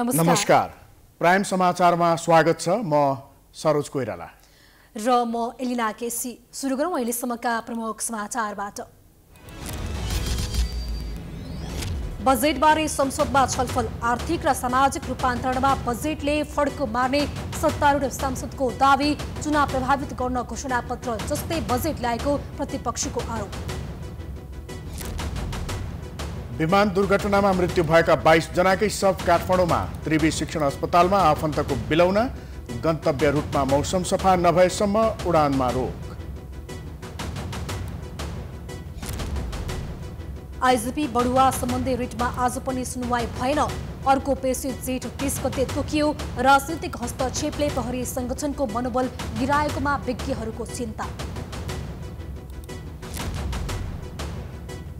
नमस्कार प्राइम समाचारमा स्वागत छ म सरोज कोइराला र म एलिना केसी सुरु गरौँ अहिलेसम्मका प्रमुख समाचारबाट बजेटबारे संसदमा छलफल आर्थिक र सामाजिक रूपान्तरणमा बजेटले फड्को मार्ने सत्तारूढ सांसदको दावी चुनाव प्रभावित गर्न घोषणापत्र जस्तै बजेट ल्याएको प्रतिपक्षीको आरोप विमान दुर्घटनामा मृत्यु भएका बाइस जनाकै शव काठमाडौँमा त्रिवी शिक्षण अस्पतालमा आफन्तको बिलौना गन्तव्य रूटमा मौसम सफा नभएसम्म उडानमा रोक आइजिपी बढुवा सम्बन्धी रिटमा आज पनि सुनवाई भएन अर्को पेशी जेठ तिस गते तोकियो राजनीतिक हस्तक्षेपले प्रहरी संगठनको मनोबल गिराएकोमा विज्ञहरूको चिन्ता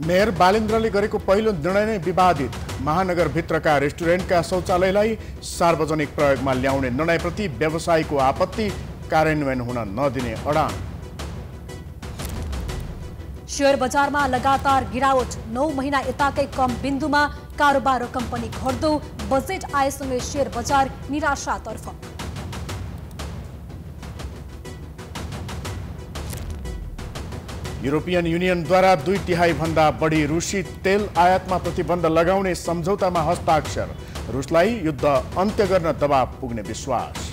मेयर बालेन्द्रले गरेको पहिलो निर्णय नै विवादित महानगरभित्रका रेस्टुरेन्टका शौचालयलाई सार्वजनिक प्रयोगमा ल्याउने निर्णयप्रति व्यवसायको आपत्ति कार्यान्वयन हुन नदिने अडान शेयर बजारमा लगातार गिरावट नौ महिना यताकै कम बिन्दुमा कारोबार र कम्पनी घट्दो बजेट आएसँगै शेयर बजार निराशातर्फ युरोपियन युनियनद्वारा दुई तिहाई भन्दा बढी रुसी तेल आयातमा प्रतिबन्ध लगाउने सम्झौतामा हस्ताक्षर रुसलाई युद्ध अन्त्य गर्न दबाव पुग्ने विश्वास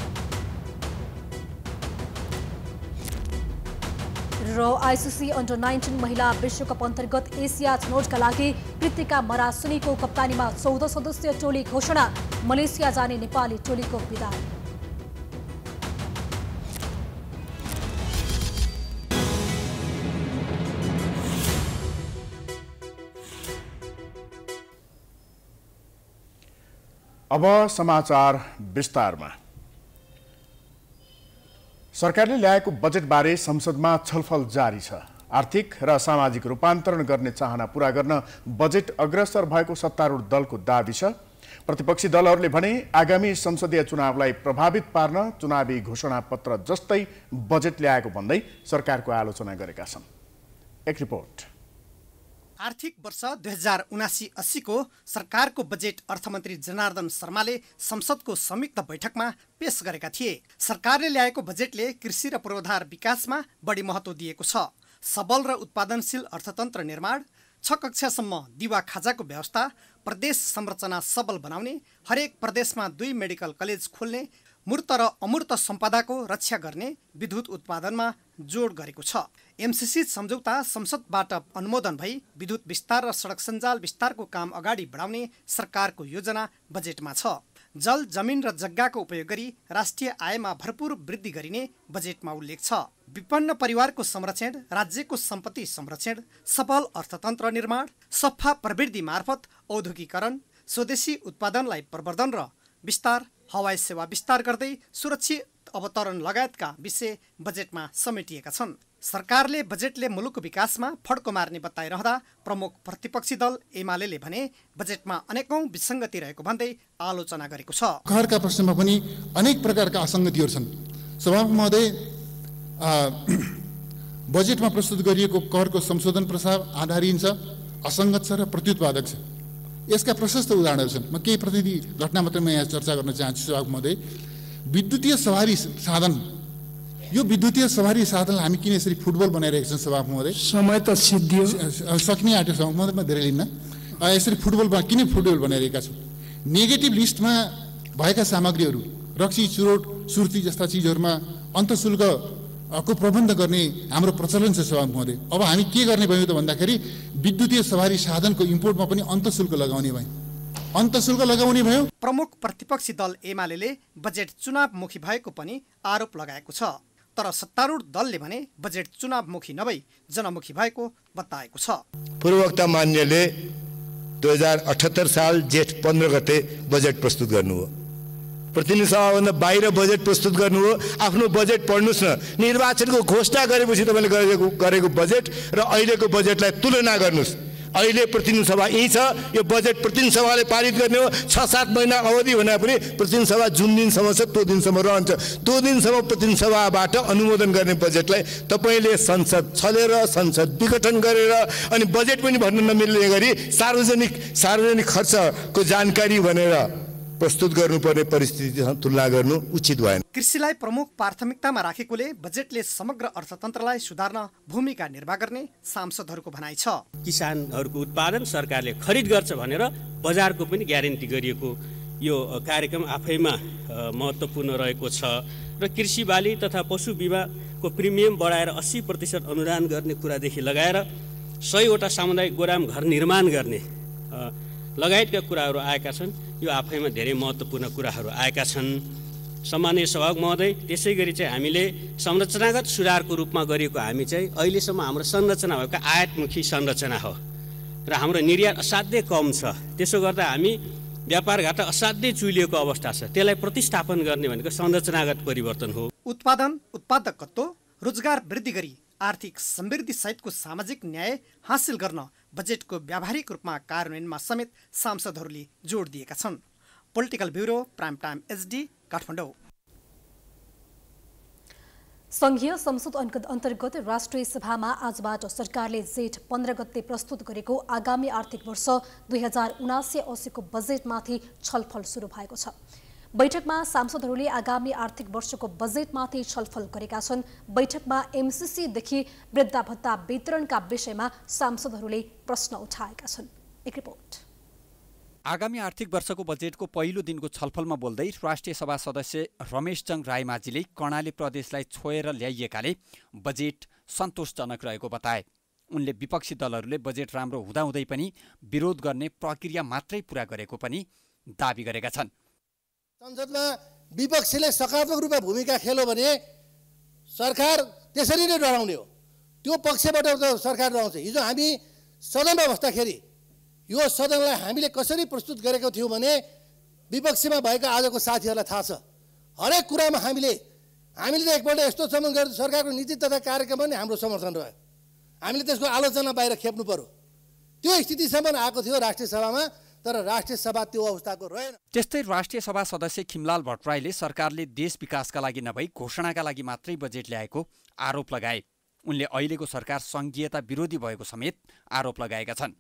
र आइसिसी अन्डर नाइन्टिन महिला विश्वकप अन्तर्गत एसिया छनौटका लागि कृतिका मरासुनीको कप्तानीमा चौध सदस्यीय टोली घोषणा मलेसिया जाने नेपाली टोलीको विधान अब समाचार विस्तारमा सरकारले ल्याएको बजेटबारे संसदमा छलफल जारी छ आर्थिक र सामाजिक रूपान्तरण गर्ने चाहना पूरा गर्न बजेट अग्रसर भएको सत्तारूढ दलको दावी छ प्रतिपक्षी दलहरूले भने आगामी संसदीय चुनावलाई प्रभावित पार्न चुनावी घोषणा पत्र जस्तै बजेट ल्याएको भन्दै सरकारको आलोचना गरेका छन् एक रिपोर्ट आर्थिक वर्ष दुई हजार उनासी अस्सीको सरकारको बजेट अर्थमन्त्री जनार्दन शर्माले संसदको संयुक्त बैठकमा पेश गरेका थिए सरकारले ल्याएको बजेटले कृषि र पूर्वाधार विकासमा बढी महत्त्व दिएको छ सबल र उत्पादनशील अर्थतन्त्र निर्माण छ कक्षासम्म दिवा खाजाको व्यवस्था प्रदेश संरचना सबल बनाउने हरेक प्रदेशमा दुई मेडिकल कलेज खोल्ने मूर्त र अमूर्त सम्पदाको रक्षा गर्ने विद्युत उत्पादनमा जोड गरेको छ एमसिसी सम्झौता संसदबाट अनुमोदन भई विद्युत विस्तार र सडक सञ्जाल विस्तारको काम अगाडि बढाउने सरकारको योजना बजेटमा छ जल जमिन र जग्गाको उपयोग गरी राष्ट्रिय आयमा भरपूर वृद्धि गरिने बजेटमा उल्लेख छ विपन्न परिवारको संरक्षण राज्यको सम्पत्ति संरक्षण सफल अर्थतन्त्र निर्माण सफा प्रवृद्धि मार्फत औद्योगिकरण स्वदेशी उत्पादनलाई प्रवर्धन र विस्तार हवाई सेवा विस्तार गर्दै सुरक्षित अवतरण लगायतका विषय बजेटमा समेटिएका छन् सरकारले बजेटले मुलुकको विकासमा फड्को मार्ने बताइरहँदा प्रमुख प्रतिपक्षी दल एमाले भने बजेटमा अनेकौं विसङ्गति रहेको भन्दै आलोचना गरेको छ घरका प्रश्नमा पनि अनेक प्रकारका असङ्गतिहरू छन् सभापति महोदय बजेटमा प्रस्तुत गरिएको करको संशोधन प्रस्ताव आधारित असङ्गत छ र प्रत्युत्पादक छ यसका प्रशस्त उदाहरणहरू छन् म केही प्रतिनिधि घटना मात्रै म यहाँ चर्चा गर्न चाहन्छु सभामुखमध्ये विद्युतीय सवारी साधन यो विद्युतीय सवारी साधनलाई हामी किन यसरी फुटबल बनाइरहेका छौँ महोदय समय त सिद्धि सक्ने आँट्यो म धेरै लिन्न यसरी फुटबल किन फुटबल बनाइरहेका छौँ नेगेटिभ लिस्टमा भएका सामग्रीहरू रक्सी चुरोट सुर्ती जस्ता चिजहरूमा अन्तशुल्क को प्रबन्ध गर्ने हाम्रो प्रचलन छ सभा महोदय अब हामी के गर्ने भयौँ त भन्दाखेरि विद्युतीय सवारी साधनको इम्पोर्टमा पनि अन्तशुल्क लगाउने भयौँ अन्तशुल्क लगाउने भयो प्रमुख प्रतिपक्षी दल एमाले बजेट चुनावमुखी भएको पनि आरोप लगाएको छ तर सत्तारूढ दलले भने बजेट चुनावमुखी नभई जनमुखी भएको बताएको छ पूर्ववक्ता मान्यले दुई हजार अठहत्तर साल जेठ पन्ध्र गते बजेट प्रस्तुत गर्नुभयो प्रतिनिधि सभाभन्दा बाहिर बजेट प्रस्तुत गर्नु हो आफ्नो बजेट पढ्नुहोस् न निर्वाचनको घोषणा गरेपछि तपाईँले गरेको गरेको बजेट र अहिलेको बजेटलाई तुलना गर्नुहोस् अहिले प्रतिनिधि सभा यहीँ छ यो बजेट प्रतिनिधि सभाले पारित गर्ने हो छ सात महिना अवधि हुँदा पनि प्रतिनिधि सभा जुन दिनसम्म छ त्यो दिनसम्म रहन्छ त्यो दिनसम्म प्रतिनिधि सभाबाट अनुमोदन गर्ने बजेटलाई तपाईँले संसद छलेर संसद विघटन गरेर अनि बजेट पनि भन्न नमिल्ने गरी सार्वजनिक सार्वजनिक खर्चको जानकारी भनेर प्रस्तुत गर्नुपर्ने परिस्थिति तुलना गर्नु उचित भएन कृषिलाई प्रमुख प्राथमिकतामा राखेकोले बजेटले समग्र अर्थतन्त्रलाई सुधार्न भूमिका निर्वाह गर्ने सांसदहरूको भनाइ छ किसानहरूको उत्पादन सरकारले खरिद गर्छ भनेर बजारको पनि ग्यारेन्टी गरिएको यो कार्यक्रम आफैमा महत्त्वपूर्ण रहेको छ र कृषि बाली तथा पशु बिमाको प्रिमियम बढाएर अस्सी प्रतिशत अनुदान गर्ने कुरादेखि लगाएर सयवटा सामुदायिक गोराम घर निर्माण गर्ने लगायतका कुराहरू आएका छन् यो आफैमा धेरै महत्त्वपूर्ण कुराहरू आएका छन् सामान्य सभाग महोदय त्यसै गरी चाहिँ हामीले संरचनागत सुधारको रूपमा गरिएको हामी चाहिँ अहिलेसम्म हाम्रो संरचना भएको आयातमुखी संरचना हो र हाम्रो निर्यात असाध्यै कम छ त्यसो गर्दा हामी व्यापार घाटा असाध्यै चुलिएको अवस्था छ त्यसलाई प्रतिस्थापन गर्ने भनेको संरचनागत परिवर्तन हो उत्पादन उत्पादकत्व रोजगार वृद्धि गरी आर्थिक समृद्धि सहितको सामाजिक न्याय हासिल गर्न बजेटको व्यावहारिक रूपमा कार्यान्वयनमा समेत सांसदहरूले जोड दिएका छन् political bureau prime time HD Kathmandu संघीय संसद अन्तर्गत राष्ट्रिय सभामा आजबाट सरकारले जेठ पन्ध्र गते प्रस्तुत गरेको आगामी आर्थिक वर्ष दुई हजार उनासी असीको बजेटमाथि छलफल सुरु भएको छ बैठकमा सांसदहरूले आगामी आर्थिक वर्षको बजेटमाथि छलफल गरेका छन् बैठकमा एमसिसीदेखि वृद्धा भत्ता वितरणका विषयमा सांसदहरूले प्रश्न उठाएका छन् एक रिपोर्ट आगामी आर्थिक वर्षको बजेटको पहिलो दिनको छलफलमा बोल्दै राष्ट्रिय सभा सदस्य रमेश चङ रायमाझीले कर्णाली प्रदेशलाई छोएर ल्याइएकाले बजेट सन्तोषजनक रहेको बताए उनले विपक्षी दलहरूले बजेट राम्रो हुँदाहुँदै पनि विरोध गर्ने प्रक्रिया मात्रै पुरा गरेको पनि दावी गरेका छन् संसदमा विपक्षीले सकारात्मक रूपमा भूमिका खेल्यो भने सरकार त्यसरी नै डराउने हो त्यो पक्षबाट त सरकार डराउँछ हिजो हामी सदनमा बस्दाखेरि यो सदनलाई हामीले कसरी प्रस्तुत गरेको थियौँ भने विपक्षीमा भएका आजको साथीहरूलाई थाहा छ हरेक कुरामा हामीले हामीले त एकपल्ट यस्तो समर्थन गरेर सरकारको नीति तथा कार्यक्रम पनि हाम्रो समर्थन रह्यो हामीले त्यसको आलोचना बाहिर खेप्नु पऱ्यो त्यो स्थितिसम्म आएको थियो राष्ट्रिय सभामा तर राष्ट्रिय सभा त्यो अवस्थाको रहेन त्यस्तै राष्ट्रिय सभा सदस्य खिमलाल भट्टराईले सरकारले देश विकासका लागि नभई घोषणाका लागि मात्रै बजेट ल्याएको आरोप लगाए उनले अहिलेको सरकार सङ्घीयता विरोधी भएको समेत आरोप लगाएका छन्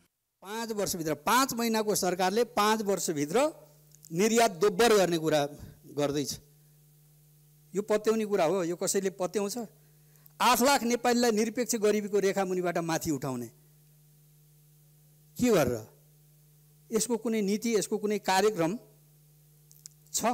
पाँच वर्षभित्र पाँच महिनाको सरकारले पाँच वर्षभित्र निर्यात दोब्बर गर्ने कुरा गर्दैछ यो पत्याउने कुरा हो यो कसैले पत्याउँछ आठ लाख नेपालीलाई निरपेक्ष गरिबीको रेखा मुनिबाट माथि उठाउने के गरेर यसको कुनै नीति यसको कुनै कार्यक्रम छ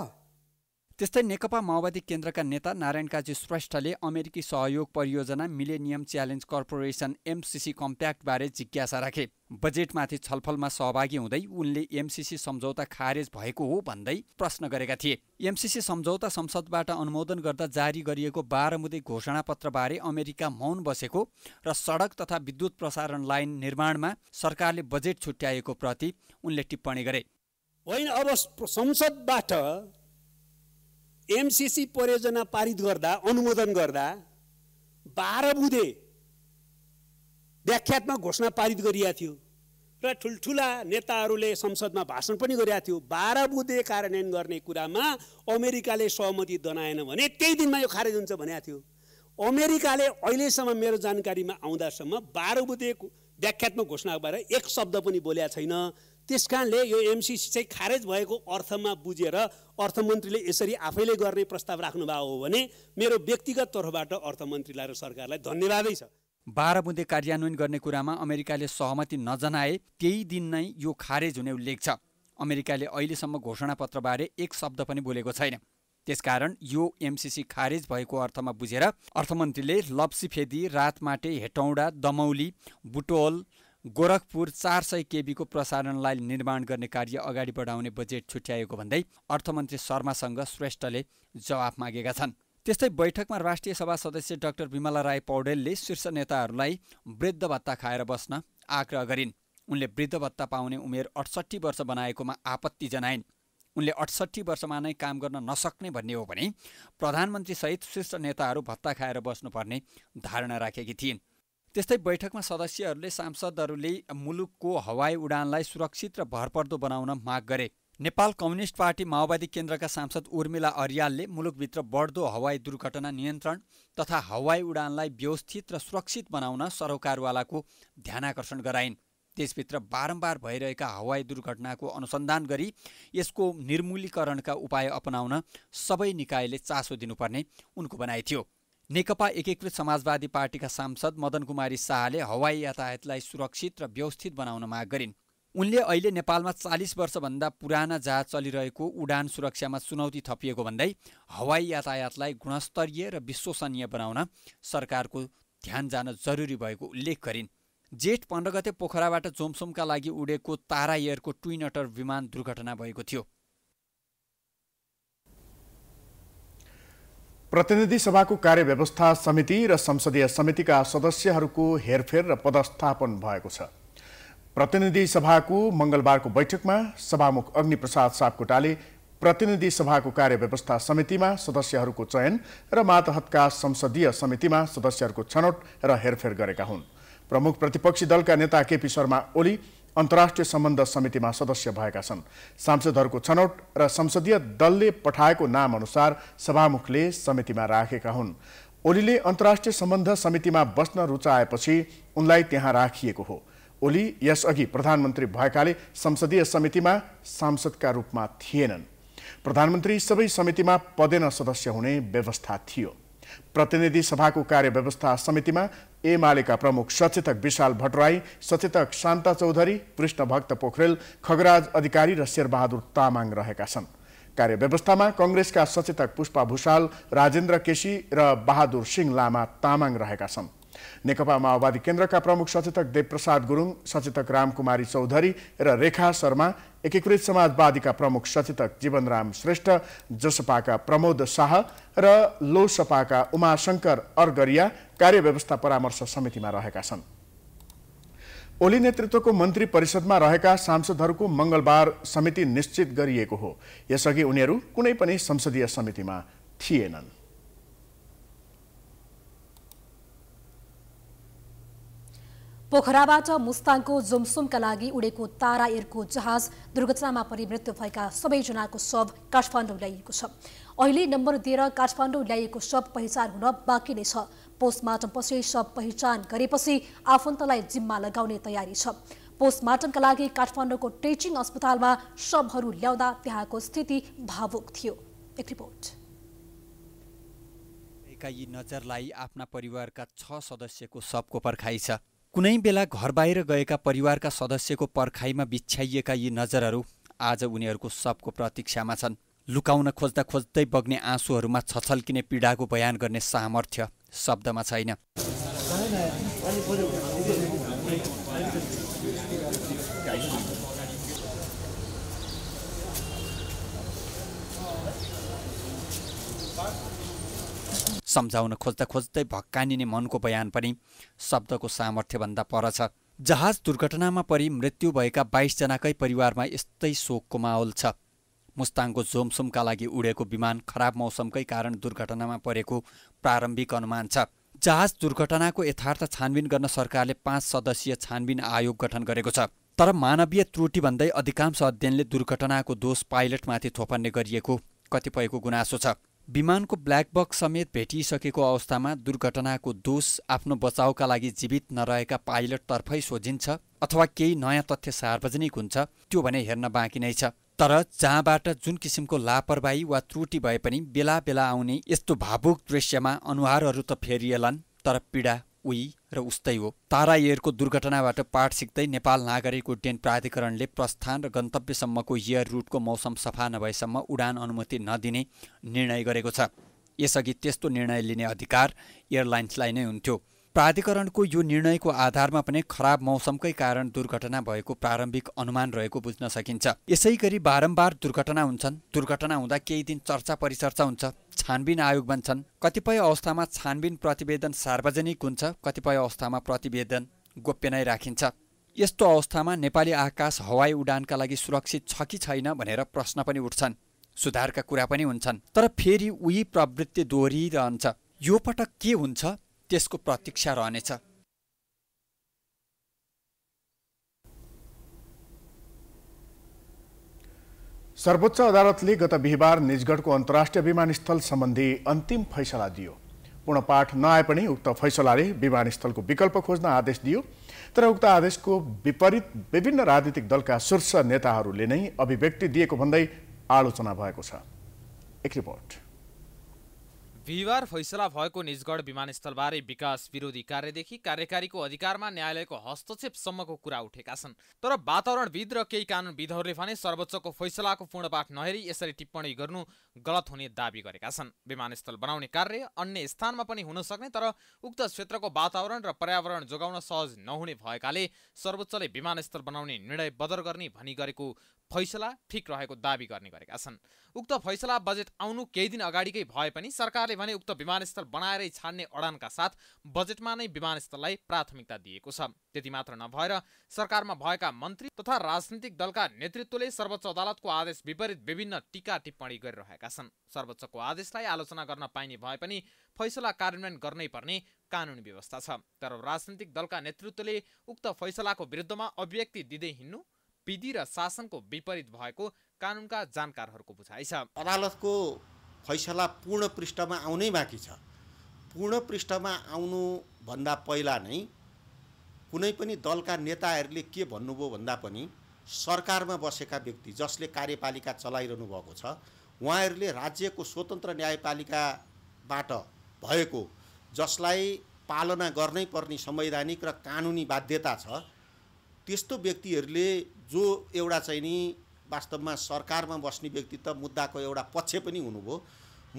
त्यस्तै नेकपा माओवादी केन्द्रका नेता नारायण काजी श्रेष्ठले अमेरिकी सहयोग परियोजना मिलेनियम च्यालेन्ज कर्पोरेसन एमसिसी कम्प्याक्टबारे जिज्ञासा राखे बजेटमाथि छलफलमा सहभागी हुँदै उनले एमसिसी सम्झौता खारेज भएको हो भन्दै प्रश्न गरेका थिए एमसिसी सम्झौता संसदबाट अनुमोदन गर्दा जारी गरिएको बाह्र मुदे घोषणापत्रबारे अमेरिका मौन बसेको र सडक तथा विद्युत प्रसारण लाइन निर्माणमा सरकारले बजेट छुट्याएको प्रति उनले टिप्पणी गरे होइन अब संसदबाट एमसिसी परियोजना पारित गर्दा अनुमोदन गर्दा बाह्र बुधे व्याख्यात्मक घोषणा पारित गरिएको थियो र ठुल्ठुला नेताहरूले संसदमा भाषण पनि गरेका थियो बाह्र बुधे कार्यान्वयन गर्ने कुरामा अमेरिकाले सहमति जनाएन भने त्यही दिनमा यो खारेज हुन्छ भनेको थियो अमेरिकाले अहिलेसम्म मेरो जानकारीमा आउँदासम्म बाह्र बुधे व्याख्यात्मक घोषणा बारे एक शब्द पनि बोलेको छैन त्यस कारणले यो एमसिसी चाहिँ खारेज भएको अर्थमा बुझेर अर्थमन्त्रीले यसरी आफैले गर्ने प्रस्ताव राख्नुभएको हो भने मेरो व्यक्तिगत तर्फबाट अर्थमन्त्रीलाई र सरकारलाई धन्यवादै छ बाह्र बुँदे कार्यान्वयन गर्ने कुरामा अमेरिकाले सहमति नजनाए त्यही दिन नै यो खारेज हुने उल्लेख छ अमेरिकाले अहिलेसम्म घोषणापत्रबारे एक शब्द पनि बोलेको छैन त्यसकारण यो एमसिसी खारेज भएको अर्थमा बुझेर अर्थमन्त्रीले लप्सी फेदी रातमाटे हेटौँडा दमौली बुटोल गोरखपुर चार सय केबीको प्रसारणलाई निर्माण गर्ने कार्य अगाडि बढाउने बजेट छुट्याएको भन्दै अर्थमन्त्री शर्मासँग श्रेष्ठले जवाफ मागेका छन् त्यस्तै बैठकमा राष्ट्रिय सभा सदस्य डाक्टर विमला राई पौडेलले शीर्ष नेताहरूलाई वृद्ध भत्ता खाएर बस्न आग्रह गरिन् उनले वृद्ध भत्ता पाउने उमेर अठसट्ठी वर्ष बनाएकोमा आपत्ति जनाइन् उनले अठसट्ठी वर्षमा नै काम गर्न नसक्ने भन्ने हो भने प्रधानमन्त्रीसहित शीर्ष नेताहरू भत्ता खाएर बस्नुपर्ने धारणा राखेकी थिइन् त्यस्तै बैठकमा सदस्यहरूले सांसदहरूले मुलुकको हवाई उडानलाई सुरक्षित र भरपर्दो बनाउन माग गरे नेपाल कम्युनिस्ट पार्टी माओवादी केन्द्रका सांसद उर्मिला अर्यालले मुलुकभित्र बढ्दो हवाई दुर्घटना नियन्त्रण तथा हवाई उडानलाई व्यवस्थित र सुरक्षित बनाउन सरोकारवालाको ध्यानकर्षण गराइन् देशभित्र बारम्बार भइरहेका हवाई दुर्घटनाको अनुसन्धान गरी यसको निर्मूलीकरणका उपाय अपनाउन सबै निकायले चासो दिनुपर्ने उनको बनाइ थियो नेकपा एकीकृत समाजवादी पार्टीका सांसद मदन कुमारी शाहले हवाई यातायातलाई सुरक्षित र व्यवस्थित बनाउन माग गरिन् उनले अहिले नेपालमा चालिस वर्षभन्दा पुराना जहाज चलिरहेको उडान सुरक्षामा चुनौती थपिएको भन्दै हवाई यातायातलाई गुणस्तरीय र विश्वसनीय बनाउन सरकारको ध्यान जान जरुरी भएको उल्लेख गरिन् जेठ पन्ध्र गते पोखराबाट जोमसोमका लागि उडेको तारा एयरको ट्विनटर विमान दुर्घटना भएको थियो प्रतिनिधि सभाको कार्यव्यवस्था समिति र संसदीय समितिका सदस्यहरूको हेरफेर र पदस्थापन भएको छ प्रतिनिधि सभाको मङ्गलबारको बैठकमा सभामुख अग्निप्रसाद सापकोटाले प्रतिनिधि सभाको कार्यव्यवस्था समितिमा सदस्यहरूको चयन र मातहतका संसदीय समितिमा सदस्यहरूको छनौट र हेरफेर गरेका हुन् प्रमुख प्रतिपक्षी दलका नेता केपी शर्मा ओली अन्तर्राष्ट्रिय सम्बन्ध समितिमा सदस्य भएका छन् सांसदहरूको छनौट र संसदीय दलले पठाएको नाम अनुसार सभामुखले समितिमा राखेका हुन् ओलीले अन्तर्राष्ट्रिय सम्बन्ध समितिमा बस्न रुचाएपछि उनलाई त्यहाँ राखिएको हो ओली यसअघि प्रधानमन्त्री भएकाले संसदीय समितिमा सांसदका रूपमा थिएनन् प्रधानमन्त्री सबै समितिमा पदेन सदस्य हुने व्यवस्था थियो प्रतिनिधि सभाको कार्यव्यवस्था समितिमा एमालेका प्रमुख सचेतक विशाल भट्टराई सचेतक शान्ता चौधरी कृष्ण भक्त पोखरेल खगराज अधिकारी र शेरबहादुर तामाङ रहेका छन् व्यवस्थामा कङ्ग्रेसका सचेतक पुष्पा भूषाल राजेन्द्र केसी र बहादुर सिंह लामा तामाङ रहेका छन् नेकपा माओवादी केन्द्रका प्रमुख सचेतक देवप्रसाद गुरुङ सचेतक रामकुमारी चौधरी र रेखा शर्मा एकीकृत समाजवादीका प्रमुख सचेतक जीवनराम श्रेष्ठ जसपाका प्रमोद शाह र लोसपाका उमाशङ्कर अर्गरिया कार्यव्यवस्था परामर्श समितिमा रहेका छन् ओली नेतृत्वको मन्त्री परिषदमा रहेका सांसदहरूको मंगलबार समिति निश्चित गरिएको हो यसअघि उनीहरू कुनै पनि संसदीय समितिमा थिएनन् पोखराबाट मुस्ताङको जुमसुमका लागि उडेको तारा एयरको जहाज दुर्घटनामा परि मृत्यु भएका सबैजनाको शव काठमाडौँ ल्याइएको छ अहिले नम्बर दिएर काठमाडौँ ल्याइएको शव पहिचान हुन बाँकी नै छ पोस्टमार्टमपछि शव पहिचान गरेपछि आफन्तलाई जिम्मा लगाउने तयारी छ पोस्टमार्टमका लागि काठमाडौँको टेचिङ अस्पतालमा शवहरू ल्याउँदा त्यहाँको स्थिति भावुक थियो एक रिपोर्ट यी नजरलाई आफ्ना परिवारका छ सदस्यको शवको पर्खाइ छ कुनै बेला घर बाहिर गएका परिवारका सदस्यको पर्खाइमा बिछ्याइएका यी नजरहरू आज उनीहरूको सबको प्रतीक्षामा छन् लुकाउन खोज्दा खोज्दै बग्ने आँसुहरूमा छछल्किने पीडाको बयान गर्ने सामर्थ्य शब्दमा छैन सम्झाउन खोज्दा खोज्दै भक्कानिने मनको बयान पनि शब्दको सामर्थ्यभन्दा पर छ जहाज दुर्घटनामा परि मृत्यु भएका बाइसजनाकै परिवारमा यस्तै शोकको माहौल छ मुस्ताङको जोमसोमका लागि उडेको विमान खराब मौसमकै कारण दुर्घटनामा परेको प्रारम्भिक अनुमान छ जहाज दुर्घटनाको यथार्थ छानबिन गर्न सरकारले पाँच सदस्यीय छानबिन आयोग गठन गरेको छ तर मानवीय त्रुटि भन्दै अधिकांश अध्ययनले दुर्घटनाको दोष पाइलटमाथि थोपन्ने गरिएको कतिपयको गुनासो छ विमानको ब्ल्याक बक्स समेत भेटिसकेको अवस्थामा दुर्घटनाको दोष आफ्नो बचाउका लागि जीवित नरहेका पाइलटतर्फै सोझिन्छ अथवा केही नयाँ तथ्य सार्वजनिक हुन्छ त्यो भने हेर्न बाँकी नै छ तर जहाँबाट जुन किसिमको लापरवाही वा त्रुटि भए पनि बेला बेला आउने यस्तो भावुक दृश्यमा अनुहारहरू त फेरिएलान् तर पीडा उही र उस्तै हो तारा एयरको दुर्घटनाबाट पाठ सिक्दै नेपाल नागरिक उड्डयन प्राधिकरणले प्रस्थान र गन्तव्यसम्मको एयर रुटको मौसम सफा नभएसम्म उडान अनुमति नदिने निर्णय गरेको छ यसअघि त्यस्तो निर्णय लिने अधिकार एयरलाइन्सलाई नै हुन्थ्यो प्राधिकरणको यो निर्णयको आधारमा पनि खराब मौसमकै कारण दुर्घटना भएको प्रारम्भिक अनुमान रहेको बुझ्न सकिन्छ यसै गरी बारम्बार दुर्घटना हुन्छन् दुर्घटना हुँदा केही दिन चर्चा परिचर्चा हुन्छ छानबिन आयोग बन्छन् कतिपय अवस्थामा छानबिन प्रतिवेदन सार्वजनिक हुन्छ कतिपय अवस्थामा प्रतिवेदन गोप्य नै राखिन्छ यस्तो अवस्थामा नेपाली आकाश हवाई उडानका लागि सुरक्षित छ कि छैन भनेर प्रश्न पनि उठ्छन् सुधारका कुरा पनि हुन्छन् तर फेरि उही प्रवृत्ति दोहोरिरहन्छ यो पटक के हुन्छ त्यसको प्रतीक्षा रहनेछ सर्वोच्च अदालतले गत बिहिबार निजगढको अन्तर्राष्ट्रिय विमानस्थल सम्बन्धी अन्तिम फैसला दियो पूर्ण पाठ नआए पनि उक्त फैसलाले विमानस्थलको विकल्प खोज्न आदेश दियो तर उक्त आदेशको विपरीत विभिन्न राजनीतिक दलका शीर्ष नेताहरूले नै अभिव्यक्ति दिएको भन्दै आलोचना भएको छ एक रिपोर्ट बिहिबार फैसला भएको निजगढ विमानस्थलबारे विकास विरोधी कार्यदेखि कार्यकारीको अधिकारमा न्यायालयको हस्तक्षेपसम्मको कुरा उठेका छन् तर वातावरणविद र केही कानुनविदहरूले भने सर्वोच्चको फैसलाको पूर्णपाठ नहेरी यसरी टिप्पणी गर्नु गलत हुने दावी गरेका छन् विमानस्थल बनाउने कार्य अन्य स्थानमा पनि हुन सक्ने तर उक्त क्षेत्रको वातावरण र पर्यावरण जोगाउन सहज नहुने भएकाले सर्वोच्चले विमानस्थल बनाउने निर्णय बदर गर्ने भनी गरेको फैसला ठिक रहेको दावी गर्ने गरेका छन् उक्त फैसला बजेट आउनु केही दिन अगाडिकै भए पनि सरकारले भने उक्त विमानस्थल बनाएरै छाड्ने अडानका साथ बजेटमा नै विमानस्थललाई प्राथमिकता दिएको छ त्यति मात्र नभएर सरकारमा भएका मन्त्री तथा राजनीतिक दलका नेतृत्वले सर्वोच्च अदालतको आदेश विपरीत विभिन्न टिका टिप्पणी गरिरहेका छन् सर्वोच्चको आदेशलाई आलोचना गर्न पाइने भए पनि फैसला कार्यान्वयन गर्नै पर्ने कानुन व्यवस्था छ तर राजनीतिक दलका नेतृत्वले उक्त फैसलाको विरुद्धमा अभिव्यक्ति दिँदै हिँड्नु विधि र शासनको विपरीत भएको कानुनका जानकारहरूको बुझाइ छ अदालतको फैसला पूर्ण पृष्ठमा आउनै बाँकी छ पूर्ण पृष्ठमा आउनुभन्दा पहिला नै कुनै पनि दलका नेताहरूले के भन्नुभयो भन्दा पनि सरकारमा बसेका व्यक्ति जसले कार्यपालिका चलाइरहनु भएको छ उहाँहरूले राज्यको स्वतन्त्र न्यायपालिकाबाट भएको जसलाई पालना गर्नै पर्ने संवैधानिक र कानुनी बाध्यता छ त्यस्तो व्यक्तिहरूले जो एउटा चाहिँ नि वास्तवमा सरकारमा बस्ने व्यक्ति त मुद्दाको एउटा पक्ष पनि हुनुभयो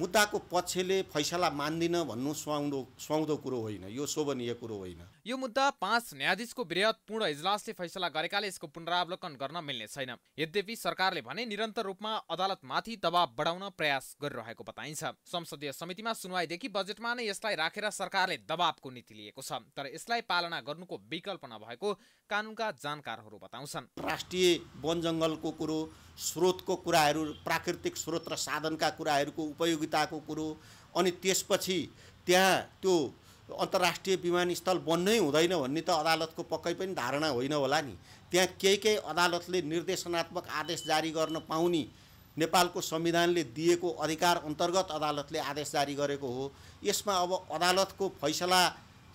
मुद्दाको पक्षले फैसला मान्दिनँ भन्नु सुहाउँदो सुहाउँदो कुरो होइन यो शोभनीय कुरो होइन यो मुद्दा पाँच न्यायाधीशको पूर्ण इजलासले फैसला गरेकाले यसको पुनरावलोकन गर्न मिल्ने छैन यद्यपि सरकारले भने निरन्तर रूपमा अदालतमाथि दबाव बढाउन प्रयास गरिरहेको बताइन्छ संसदीय समितिमा सुनवाईदेखि बजेटमा नै यसलाई राखेर सरकारले दबावको नीति लिएको छ तर यसलाई पालना गर्नुको विकल्प नभएको कानुनका जानकारहरू बताउँछन् राष्ट्रिय वन जङ्गलको कुरो स्रोतको कुराहरू प्राकृतिक स्रोत र साधनका कुराहरूको उपयोगिताको कुरो अनि त्यसपछि त्यहाँ त्यो अन्तर्राष्ट्रिय विमानस्थल बन्नै हुँदैन भन्ने त अदालतको पक्कै पनि धारणा होइन होला नि त्यहाँ केही केही अदालतले निर्देशनात्मक आदेश जारी गर्न पाउने नेपालको संविधानले दिएको अधिकार अन्तर्गत अदालतले आदेश जारी गरेको हो यसमा अब अदालतको फैसला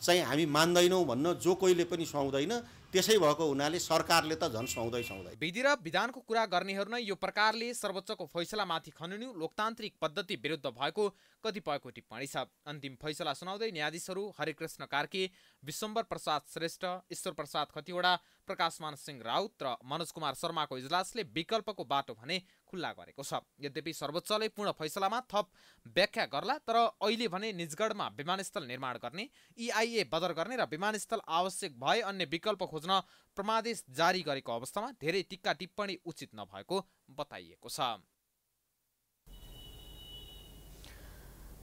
चाहिँ हामी मान्दैनौँ भन्न जो कोहीले पनि सुहाउँदैन त्यसै भएको हुनाले सरकारले त झन् सुहाउँदै सुहाउँदै विधि र विधानको कुरा गर्नेहरू नै यो प्रकारले सर्वोच्चको फैसलामाथि खनुनु लोकतान्त्रिक पद्धति विरुद्ध भएको कतिपयको टिप्पणी छ अन्तिम फैसला सुनाउँदै न्यायाधीशहरू हरिकृष्ण कार्के विश्वम्बर प्रसाद श्रेष्ठ ईश्वर प्रसाद खतिवडा प्रकाशमान सिंह राउत र मनोज कुमार शर्माको इजलासले विकल्पको बाटो भने खुल्ला गरेको छ यद्यपि सर्वोच्चले पूर्ण फैसलामा थप व्याख्या गर्ला तर अहिले भने निजगढमा विमानस्थल निर्माण गर्ने इआइए e बदर गर्ने र विमानस्थल आवश्यक भए अन्य विकल्प खोज्न प्रमादेश जारी गरेको अवस्थामा धेरै टिक्का टिप्पणी उचित नभएको बताइएको छ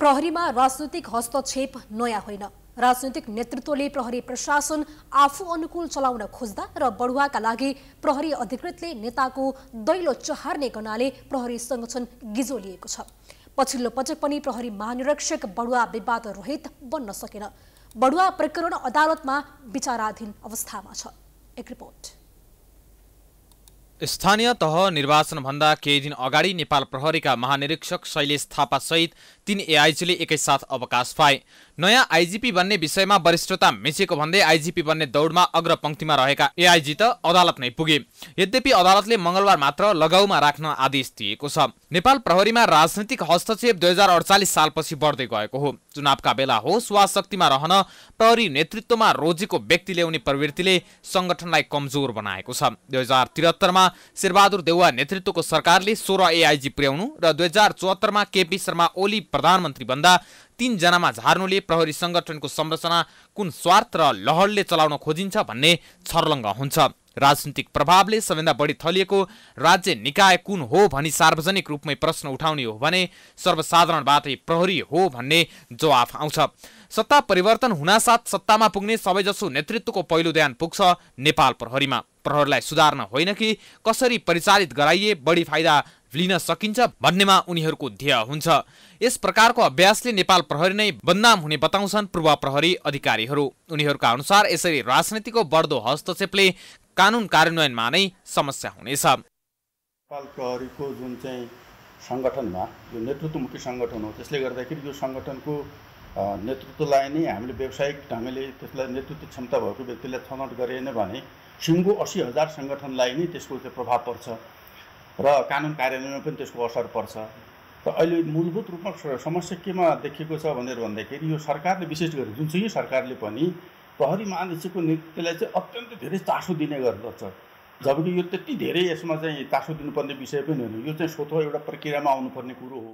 प्रहरीमा राजनैतिक हस्तक्षेप नयाँ होइन राजनैतिक नेतृत्वले प्रहरी प्रशासन आफू अनुकूल चलाउन खोज्दा र बढुवाका लागि प्रहरी अधिकृतले नेताको दैलो चहार्ने गनाले प्रहरी संगठन गिजोलिएको छ पछिल्लो पटक पनि प्रहरी महानिरीक्षक बढुवा विवाद रहित बन्न सकेन बढुवा प्रकरण अदालतमा विचाराधीन अवस्थामा छ एक रिपोर्ट स्थानीय तह निर्वाचनभन्दा केही दिन अगाडि नेपाल प्रहरीका महानिरीक्षक शैलेश थापासहित तीन एआइजीले एकैसाथ अवकाश पाए नयाँ आइजिपी बन्ने विषयमा वरिष्ठता मिचेको भन्दै आइजिपी बन्ने दौडमा अग्रपङ्क्तिमा रहेका एआइजी त अदालत नै पुगे यद्यपि अदालतले मङ्गलबार मात्र लगाउमा राख्न आदेश दिएको छ नेपाल प्रहरीमा राजनैतिक हस्तक्षेप दुई हजार अडचालिस सालपछि बढ्दै गएको हो चुनावका बेला हो वा शक्तिमा रहन प्रहरी नेतृत्वमा रोजेको व्यक्ति ल्याउने प्रवृत्तिले सङ्गठनलाई कमजोर बनाएको छ दुई हजार त्रिहत्तरमा शेरबहादुर देउवा नेतृत्वको सरकारले सोह्र एआइजी पुर्याउनु र दुई हजार चौहत्तरमा केपी शर्मा ओली प्रधानमन्त्री भन्दा तीनजनामा झार्नुले प्रहरी सङ्गठनको संरचना कुन स्वार्थ र लहरले चलाउन खोजिन्छ भन्ने छर्लङ्ग हुन्छ राजनीतिक प्रभावले सबैभन्दा बढी थलिएको राज्य निकाय कुन हो भनी सार्वजनिक रूपमै प्रश्न उठाउने हो भने सर्वसाधारणबाटै प्रहरी हो भन्ने जवाफ आउँछ सत्ता परिवर्तन हुनासाथ सत्तामा पुग्ने सबैजसो नेतृत्वको पहिलो ध्यान पुग्छ नेपाल प्रहरीमा प्रहरीलाई सुधार्न होइन कि कसरी परिचालित गराइए बढी फाइदा लिन सकिन्छ भन्नेमा उनीहरूको ध्येय हुन्छ यस प्रकारको अभ्यासले नेपाल प्रहरी नै बदनाम हुने बताउँछन् पूर्व प्रहरी अधिकारीहरू उनीहरूका अनुसार यसरी राजनीतिको बढ्दो हस्तक्षेपले कानुन कार्यान्वयनमा नै समस्या हुनेछ नेपाल प्रहरीको जुन चाहिँ सङ्गठनमा यो नेतृत्वमुखी सङ्गठन हो त्यसले गर्दाखेरि यो सङ्गठनको नेतृत्वलाई नै हामीले व्यावसायिक ढङ्गले त्यसलाई नेतृत्व क्षमता भएको व्यक्तिलाई छनौट गरेन भने सिङ्गो असी हजार सङ्गठनलाई नै त्यसको चाहिँ प्रभाव पर्छ र कानुन कार्यान्वयनमा पनि त्यसको असर पर्छ र अहिले मूलभूत रूपमा समस्या केमा देखिएको छ भनेर भन्दाखेरि यो सरकारले विशेष गरी जुन यो सरकारले पनि प्रहरी महानिरीक्षकको नियुक्तिलाई चाहिँ अत्यन्त धेरै चासो दिने गर्दछ जबकि यो त्यति धेरै यसमा चाहिँ चासो दिनुपर्ने विषय पनि होइन यो चाहिँ स्वतः एउटा प्रक्रियामा आउनुपर्ने कुरो हो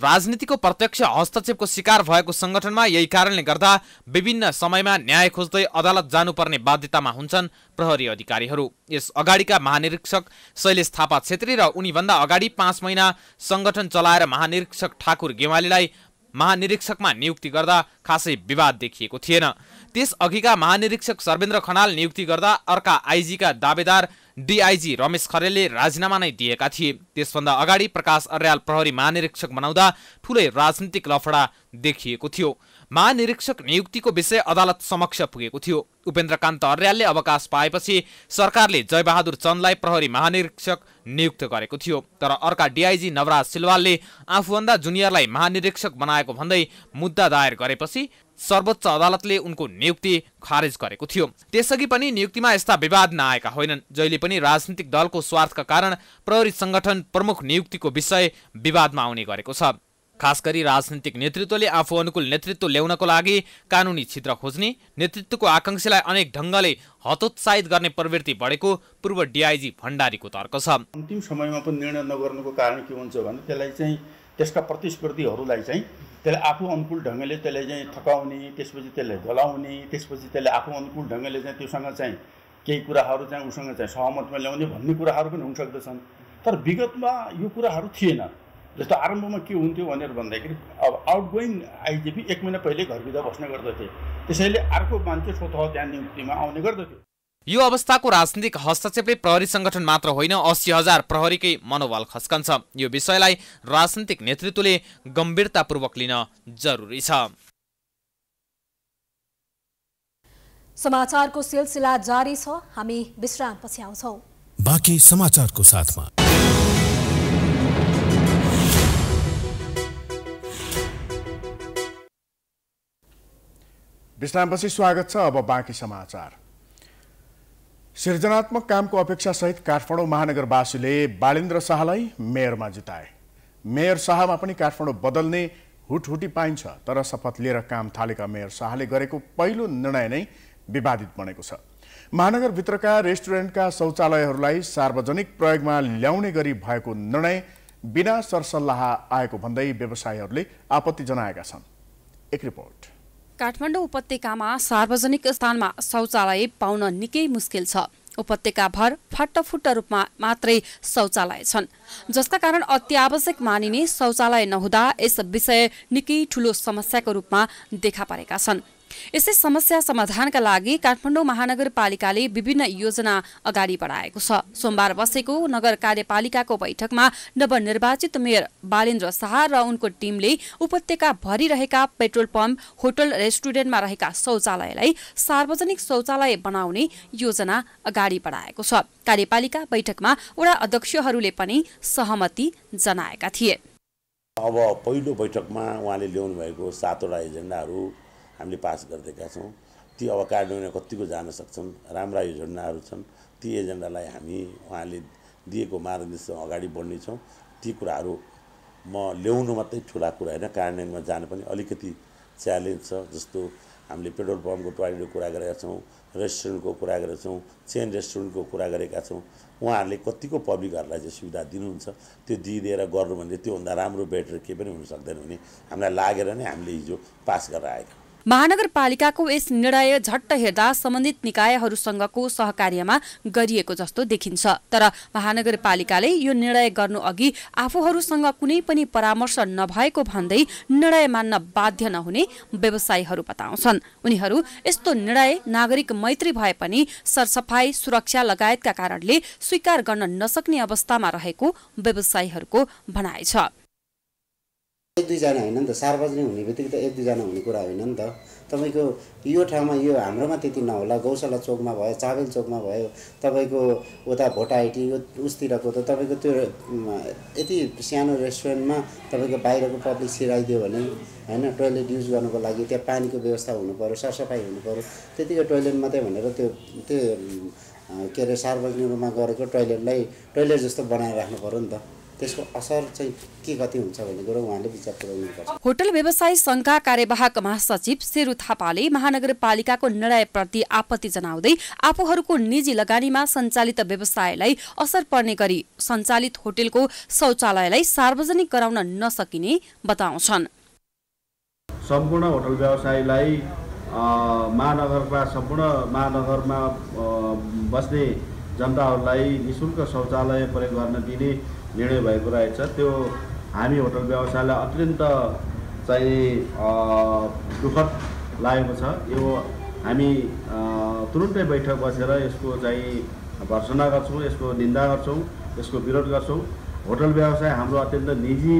राजनीतिको प्रत्यक्ष हस्तक्षेपको शिकार भएको संगठनमा यही कारणले गर्दा विभिन्न समयमा न्याय खोज्दै अदालत जानुपर्ने बाध्यतामा हुन्छन् प्रहरी अधिकारीहरू यस अगाडिका महानिरीक्षक शैलेश थापा छेत्री र उनीभन्दा अगाडि पाँच महिना संगठन चलाएर महानिरीक्षक ठाकुर गेवालीलाई महानिरीक्षकमा नियुक्ति गर्दा खासै विवाद देखिएको थिएन त्यसअघिका महानिरीक्षक सर्वेन्द्र खनाल नियुक्ति गर्दा अर्का आइजीका दावेदार डिआइजी रमेश खरेलले राजीनामा नै दिएका थिए त्यसभन्दा अगाडि प्रकाश अर्याल प्रहरी महानिरीक्षक बनाउँदा ठुलै राजनीतिक लफडा देखिएको थियो महानिरीक्षक नियुक्तिको विषय अदालत समक्ष पुगेको थियो उपेन्द्रकान्त अर्यालले अवकाश पाएपछि सरकारले जयबहादुर चन्दलाई प्रहरी महानिरीक्षक नियुक्त गरेको थियो तर अर्का डिआइजी नवराज सिलवालले आफूभन्दा जुनियरलाई महानिरीक्षक बनाएको भन्दै मुद्दा दायर गरेपछि सर्वोच्च अदालतले उनको नियुक्ति खारेज गरेको थियो त्यसअघि पनि नियुक्तिमा यस्ता विवाद नआएका होइनन् जहिले पनि राजनीतिक दलको स्वार्थका कारण प्रहरी संगठन प्रमुख नियुक्तिको विषय विवादमा आउने गरेको छ खास गरी राजनीतिक नेतृत्वले आफू अनुकूल नेतृत्व ल्याउनको लागि कानुनी छिद्र खोज्ने नेतृत्वको आकाङ्क्षालाई अनेक ढङ्गले हतोत्साहित गर्ने प्रवृत्ति बढेको पूर्व डिआइजी भण्डारीको तर्क छ अन्तिम समयमा पनि निर्णय नगर्नुको कारण के हुन्छ भने त्यसलाई चाहिँ त्यसका प्रतिस्पर्धीहरूलाई चाहिँ त्यसलाई आफू अनुकूल ढङ्गले त्यसलाई चाहिँ थकाउने त्यसपछि त्यसलाई जलाउने त्यसपछि त्यसलाई आफू अनुकूल ढङ्गले चाहिँ त्योसँग चाहिँ केही कुराहरू चाहिँ उसँग चाहिँ सहमतमा ल्याउने भन्ने कुराहरू पनि हुनसक्दछन् तर विगतमा यो कुराहरू थिएन जस्तो आरम्भमा के हुन्थ्यो भनेर भन्दाखेरि अब आउटगोइङ आइजिपी एक महिना पहिले घरभित्र बस्ने गर्दथे त्यसैले अर्को मान्छे स्वतः त्यहाँ नियुक्तिमा आउने गर्दथ्यो यो अवस्थाको राजनीतिक हस्तक्षेपले प्रहरी संगठन मात्र होइन अस्सी हजार प्रहरीकै मनोबल खस्कन्छ यो विषयलाई राजनीतिक नेतृत्वले गम्भीरतापूर्वक लिन जरुरी छ समाचारको सिलसिला जारी छ हामी पछि आउँछौ बाँकी समाचारको साथमा विश्रामपछि स्वागत छ अब बाँकी समाचार सृजनात्मक कामको अपेक्षासहित काठमाडौँ महानगरवासीले बालेन्द्र शाहलाई मेयरमा जिताए मेयर शाहमा पनि काठमाडौँ बदल्ने हुटहुटी पाइन्छ तर शपथ लिएर काम थालेका मेयर शाहले गरेको पहिलो निर्णय नै विवादित बनेको छ महानगरभित्रका रेस्टुरेन्टका शौचालयहरूलाई सार्वजनिक प्रयोगमा ल्याउने गरी भएको निर्णय बिना सरसल्लाह आएको भन्दै व्यवसायीहरूले आपत्ति जनाएका छन् एक रिपोर्ट काठमाडौँ उपत्यकामा सार्वजनिक स्थानमा शौचालय पाउन निकै मुस्किल छ उपत्यकाभर फाटफुट रूपमा मात्रै शौचालय छन् जसका कारण अत्यावश्यक मानिने शौचालय नहुँदा यस विषय निकै ठुलो समस्याको रूपमा देखा परेका छन् यस्तै समस्या समाधानका लागि काठमाडौँ महानगरपालिकाले विभिन्न योजना अगाडि बढाएको छ सोमबार बसेको नगर कार्यपालिकाको बैठकमा नवनिर्वाचित मेयर बालेन्द्र शाह र उनको टिमले उपत्यका भरिरहेका पेट्रोल पम्प होटल रेस्टुरेन्टमा रहेका शौचालयलाई सार्वजनिक शौचालय बनाउने योजना अगाडि बढाएको छ कार्यपालिका बैठकमा वडा अध्यक्षहरूले पनि सहमति जनाएका थिए अब पहिलो बैठकमा उहाँले ल्याउनु भएको सातवटा एजेन्डाहरू हामीले पास गरिदिएका छौँ ती अब कार्यान्वयन कतिको जान सक्छन् राम्रा योजनाहरू छन् ती एजेन्डालाई हामी उहाँले दिएको मार्गदर्शन अगाडि बढ्नेछौँ ती कुराहरू म ल्याउनु मात्रै ठुला कुरा होइन कार्यान्वयनमा जान पनि अलिकति च्यालेन्ज छ जस्तो हामीले पेट्रोल पम्पको टोयलेटको कुरा गरेका छौँ रेस्टुरेन्टको कुरा गरेका छौँ चेन रेस्टुरेन्टको कुरा गरेका छौँ उहाँहरूले कतिको पब्लिकहरूलाई चाहिँ सुविधा दिनुहुन्छ त्यो दिइदिएर गर्नु भने त्योभन्दा राम्रो बेटर केही पनि हुन सक्दैन भने हामीलाई लागेर नै हामीले हिजो पास गरेर आएका महानगरपालिकाको यस निर्णय झट्ट हेर्दा सम्बन्धित निकायहरूसँगको सहकार्यमा गरिएको जस्तो देखिन्छ तर महानगरपालिकाले यो निर्णय गर्नु अघि आफूहरूसँग कुनै पनि परामर्श नभएको भन्दै निर्णय मान्न बाध्य नहुने व्यवसायीहरू बताउँछन् उनीहरू यस्तो निर्णय नागरिक मैत्री भए पनि सरसफाई सुरक्षा लगायतका कारणले स्वीकार गर्न नसक्ने अवस्थामा रहेको व्यवसायीहरूको भनाइ छ एक दुईजना होइन नि त सार्वजनिक हुने बित्तिकै त एक दुईजना हुने कुरा होइन नि त तपाईँको यो ठाउँमा यो हाम्रोमा त्यति नहोला गौशाला चोकमा भयो चाबेल चोकमा भयो तपाईँको उता भोटाइटी उसतिरको त तपाईँको त्यो यति सानो रेस्टुरेन्टमा तपाईँको बाहिरको पब्लिक सिराइदियो भने होइन टोइलेट युज गर्नुको लागि त्यहाँ पानीको व्यवस्था हुनुपऱ्यो सरसफाइ हुनु पऱ्यो त्यतिको टोइलेट मात्रै भनेर त्यो त्यो के अरे सार्वजनिक रूपमा गरेको टोइलेटलाई टोइलेट जस्तो बनाएर राख्नु पऱ्यो नि त त्यसको असर चाहिँ के गति हुन्छ भन्ने कुरो उहाँले विचार पुर्याउनुपर्छ होटल व्यवसाय सङ्घका कार्यवाहक महासचिव सेरु थापाले महानगरपालिकाको निर्णयप्रति आपत्ति जनाउँदै आफूहरूको निजी लगानीमा सञ्चालित व्यवसायलाई असर पर्ने गरी सञ्चालित होटलको शौचालयलाई सार्वजनिक गराउन नसकिने बताउँछन् सम्पूर्ण होटल व्यवसायलाई महानगरका सम्पूर्ण महानगरमा बस्ने जनताहरूलाई नि शौचालय प्रयोग गर्न दिने निर्णय भएको रहेछ त्यो हामी होटल व्यवसायलाई अत्यन्त चाहिँ दुःखद लागेको छ यो हामी तुरुन्तै बैठक बसेर यसको चाहिँ भर्सना गर्छौँ यसको निन्दा गर्छौँ यसको विरोध गर्छौँ होटल व्यवसाय हाम्रो अत्यन्त निजी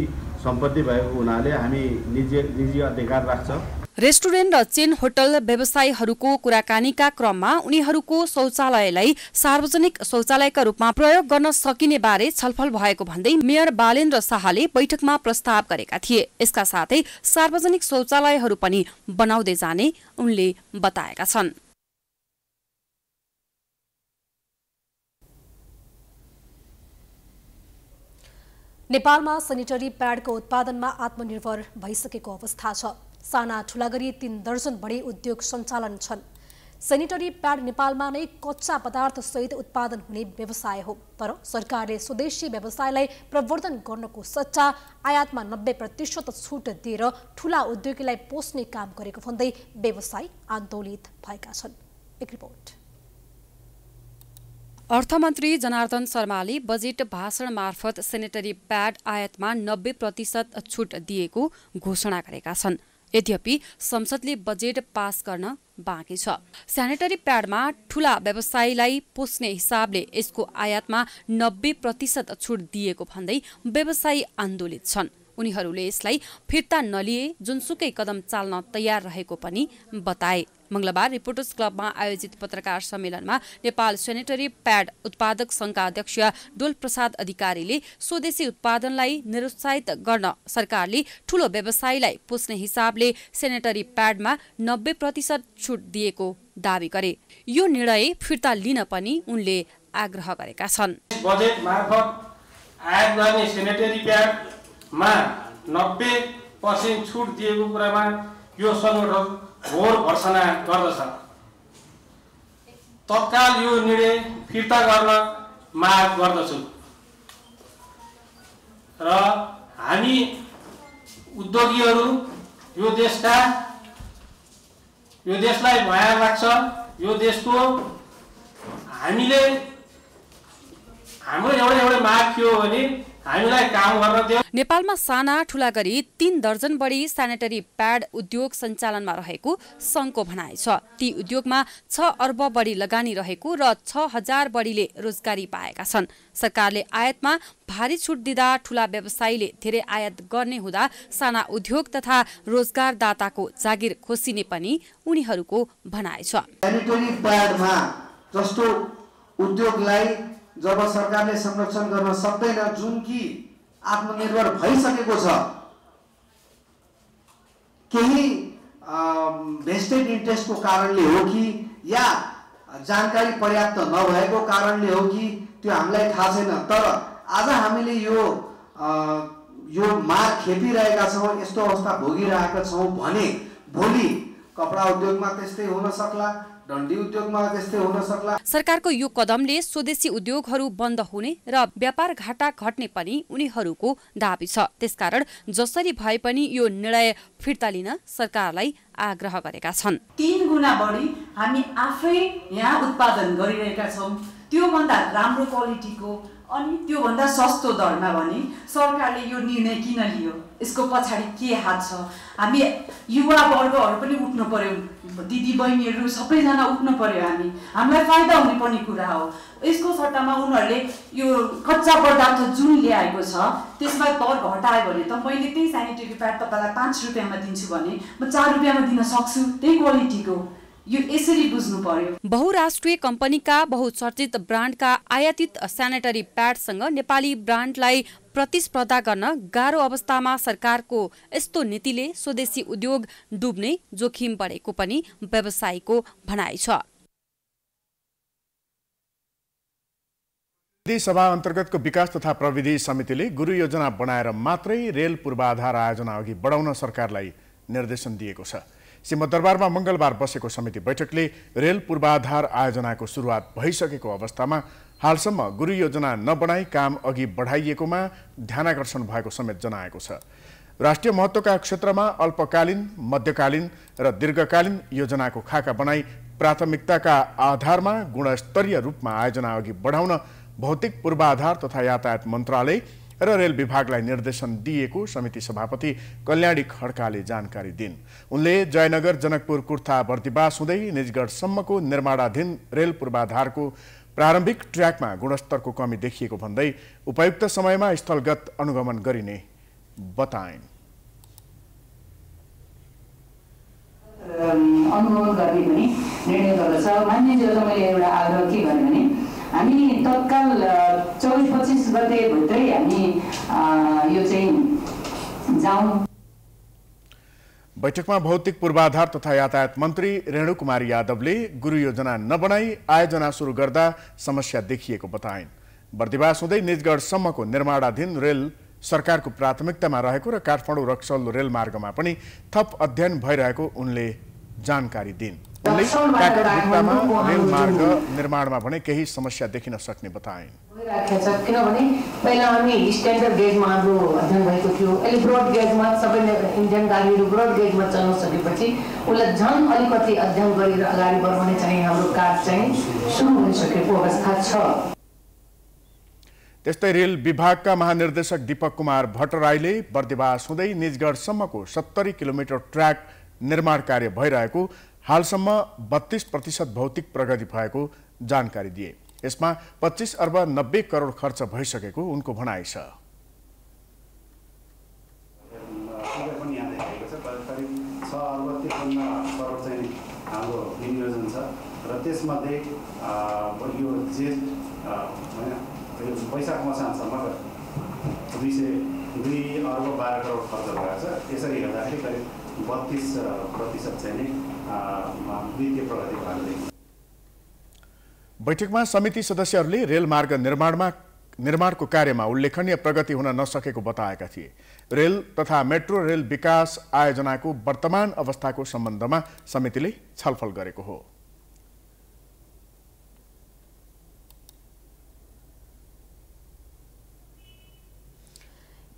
सम्पत्ति भएको हुनाले हामी निजी निजी अधिकार राख्छ रेस्टुरेन्ट र चेन होटल व्यवसायीहरूको कुराकानीका क्रममा उनीहरूको शौचालयलाई सार्वजनिक शौचालयका रूपमा प्रयोग गर्न सकिने बारे छलफल भएको भन्दै मेयर बालेन्द्र शाहले बैठकमा प्रस्ताव गरेका थिए यसका साथै सार्वजनिक शौचालयहरू पनि बनाउँदै जाने उनले बताएका छन् नेपालमा सेनिटरी प्याडको उत्पादनमा आत्मनिर्भर भइसकेको अवस्था छ साना ठुला गरी तीन दर्जन बढी उद्योग सञ्चालन छन् सेनिटरी प्याड नेपालमा नै कच्चा पदार्थसहित उत्पादन हुने व्यवसाय हो तर सरकारले स्वदेशी व्यवसायलाई प्रवर्धन गर्नको सच्चा आयातमा नब्बे प्रतिशत छुट दिएर ठुला उद्योगीलाई पोस्ने काम गरेको भन्दै व्यवसाय आन्दोलित भएका छन् एक रिपोर्ट अर्थमन्त्री जनार्दन शर्माले बजेट भाषण मार्फत सेनेटरी प्याड आयातमा नब्बे प्रतिशत छुट दिएको घोषणा गरेका छन् यद्यपि संसदले बजेट पास गर्न बाँकी छ सेनेटरी प्याडमा ठूला व्यवसायीलाई पोस्ने हिसाबले यसको आयातमा नब्बे प्रतिशत छुट दिएको भन्दै व्यवसायी आन्दोलित छन् उनीहरूले यसलाई फिर्ता नलिए जुनसुकै कदम चाल्न तयार रहेको पनि बताए मंगलबार रिपोर्टर्स क्लबमा आयोजित पत्रकार सम्मेलनमा नेपाल सेनेटरी प्याड उत्पादक संघका अध्यक्ष डोल प्रसाद अधिकारीले स्वदेशी उत्पादनलाई निरुत्साहित गर्न सरकारले ठूलो व्यवसायीलाई पुस्ने हिसाबले सेनेटरी प्याडमा नब्बे प्रतिशत छुट दिएको दावी गरे यो निर्णय फिर्ता लिन पनि उनले आग्रह गरेका छन् बजेट मार्फत आयात गर्ने सेनेटरी प्याडमा नब्बे पर्सेन्ट छुट दिएको कुरामा यो सङ्गठन घोर भर्सना गर्दछ तत्काल यो निर्णय फिर्ता गर्न माग गर्दछु र हामी उद्योगीहरू यो देशका यो देशलाई माया लाग्छ यो देशको हामीले हाम्रो एउटै एउटै माग के हो भने नेपालमा साना ठुला गरी तीन दर्जन बढी सेनेटरी प्याड उद्योग सञ्चालनमा रहेको सङ्घको भनाइ छ ती उद्योगमा छ अर्ब बढी लगानी रहेको र छ हजार बढीले रोजगारी पाएका छन् सरकारले आयातमा भारी छुट दिँदा ठुला व्यवसायीले धेरै आयात गर्ने हुँदा साना उद्योग तथा रोजगारदाताको जागिर खोसिने पनि उनीहरूको भनाइ छ जब सरकारले संरक्षण गर्न सक्दैन जुन कि आत्मनिर्भर भइसकेको छ केही भेस्टेड इन्ट्रेस्टको कारणले हो कि या जानकारी पर्याप्त नभएको कारणले हो कि त्यो हामीलाई थाहा छैन तर आज हामीले यो आ, यो माग खेपिरहेका छौँ यस्तो अवस्था भोगिरहेका छौँ भने भोलि कपडा उद्योगमा त्यस्तै हुन सक्ला सरकारको यो कदमले स्वदेशी उद्योगहरू बन्द हुने र व्यापार घाटा घट्ने पनि उनीहरूको दावी छ त्यसकारण जसरी भए पनि यो निर्णय फिर्ता लिन सरकारलाई आग्रह गरेका छन् तिन गुणा बढी हामी आफै यहाँ उत्पादन गरिरहेका छौँ त्योभन्दा राम्रो क्वालिटीको अनि त्योभन्दा सस्तो दरमा भने सरकारले यो निर्णय किन लियो यसको पछाडि के हात छ हामी युवा वर्गहरू पनि उठ्नु पऱ्यो दिदी बहिनीहरू सबैजना उठ्नु पऱ्यो हामी हामीलाई फाइदा हुने पनि कुरा हो यसको सट्टामा उनीहरूले यो कच्चा पदार्थ जुन ल्याएको छ त्यसमा दर घटायो भने त मैले त्यही सेनिटरी प्याड तपाईँलाई पाँच रुपियाँमा दिन्छु भने म चार रुपियाँमा दिन सक्छु त्यही क्वालिटीको यो बुझ्नु पर्यो बहुराष्ट्रिय कम्पनीका बहुचर्चित ब्रान्डका आयातित सेनेटरी प्याडसँग नेपाली ब्रान्डलाई प्रतिस्पर्धा गर्न गाह्रो अवस्थामा सरकारको यस्तो नीतिले स्वदेशी उद्योग डुब्ने जोखिम बढेको पनि व्यवसायीको भनाइ छ सभा अन्तर्गतको विकास तथा प्रविधि समितिले गुरु योजना बनाएर मात्रै रेल पूर्वाधार आयोजना अघि बढाउन सरकारलाई निर्देशन दिएको छ सिंहदरबारमा मङ्गलबार बसेको समिति बैठकले रेल पूर्वाधार आयोजनाको सुरुवात भइसकेको अवस्थामा हालसम्म गुरु योजना नबनाई काम अघि बढाइएकोमा ध्यानकर्षण भएको समेत जनाएको छ राष्ट्रिय महत्त्वका क्षेत्रमा अल्पकालीन मध्यकालीन र दीर्घकालीन योजनाको खाका बनाई प्राथमिकताका आधारमा गुणस्तरीय रूपमा आयोजना अघि बढाउन भौतिक पूर्वाधार तथा यातायात मन्त्रालय र रेल विभागलाई निर्देशन दिएको समिति सभापति कल्याणी खड्काले जानकारी दिन् उनले जयनगर जनकपुर कुर्था बर्दिवास हुँदै निजगढसम्मको निर्माणाधीन रेल पूर्वाधारको प्रारम्भिक ट्र्याकमा गुणस्तरको कमी देखिएको भन्दै उपयुक्त समयमा स्थलगत अनुगमन गरिने बताइन् अनुगमन गर्ने पनि निर्णय गर्दछ मान्यज्यूलाई तपाईँले एउटा आग्रह के भने हामी तत्काल चौबिस पच्चिस गते भित्रै हामी यो चाहिँ जाउँ बैठकमा भौतिक पूर्वाधार तथा यातायात मन्त्री रेणु कुमार यादवले गुरु योजना नबनाई आयोजना सुरु गर्दा समस्या देखिएको बताइन् बर्दिवास हुँदै निजगढसम्मको निर्माणाधीन रेल सरकारको प्राथमिकतामा रहेको र काठमाडौँ रक्सल रेलमार्गमा पनि थप अध्ययन भइरहेको उनले जानकारी दिइन् उनले काठमाडौँमा रेल मार्ग निर्माणमा भने केही समस्या देखिन सक्ने बताइन् भइराखेको छ किनभने पहिला हामी स्ट्यान्डर्ड गेजमा हाम्रो अध्ययन भएको थियो अहिले ब्रोड गेजमा सबै इन्डियन गाडीहरू ब्रोड गेजमा चल्न सकेपछि उसलाई झन् अलिकति अध्ययन गरेर अगाडि बढाउने चाहिँ हाम्रो काम चाहिँ सुरु भइसकेको अवस्था छ त्यस्तै रेल विभागका महानिर्देशक दीपक कुमार भट्टराईले बर्दिवास हुँदै निजगढसम्मको सत्तरी किलोमिटर ट्र्याक निर्माण कार्य भइरहेको हालसम्म बत्तीस प्रतिशत भौतिक प्रगति भएको जानकारी दिए यसमा पच्चिस अर्ब नब्बे करोड खर्च भइसकेको उनको भनाइ छ र त्यसमध्ये यो जेट होइन यो वैशाख मसानसम्मका दुई सय दुई अर्ब बाह्र करोड खर्च भएको छ त्यसरी हेर्दाखेरि करिब बत्तिस प्रतिशत चाहिँ नै वित्तीय प्रगति भएको बैठकमा समिति सदस्यहरूले रेलमार्ग निर्माणमा निर्माणको कार्यमा उल्लेखनीय प्रगति हुन नसकेको बताएका थिए रेल तथा मेट्रो रेल विकास आयोजनाको वर्तमान अवस्थाको सम्बन्धमा समितिले छलफल गरेको हो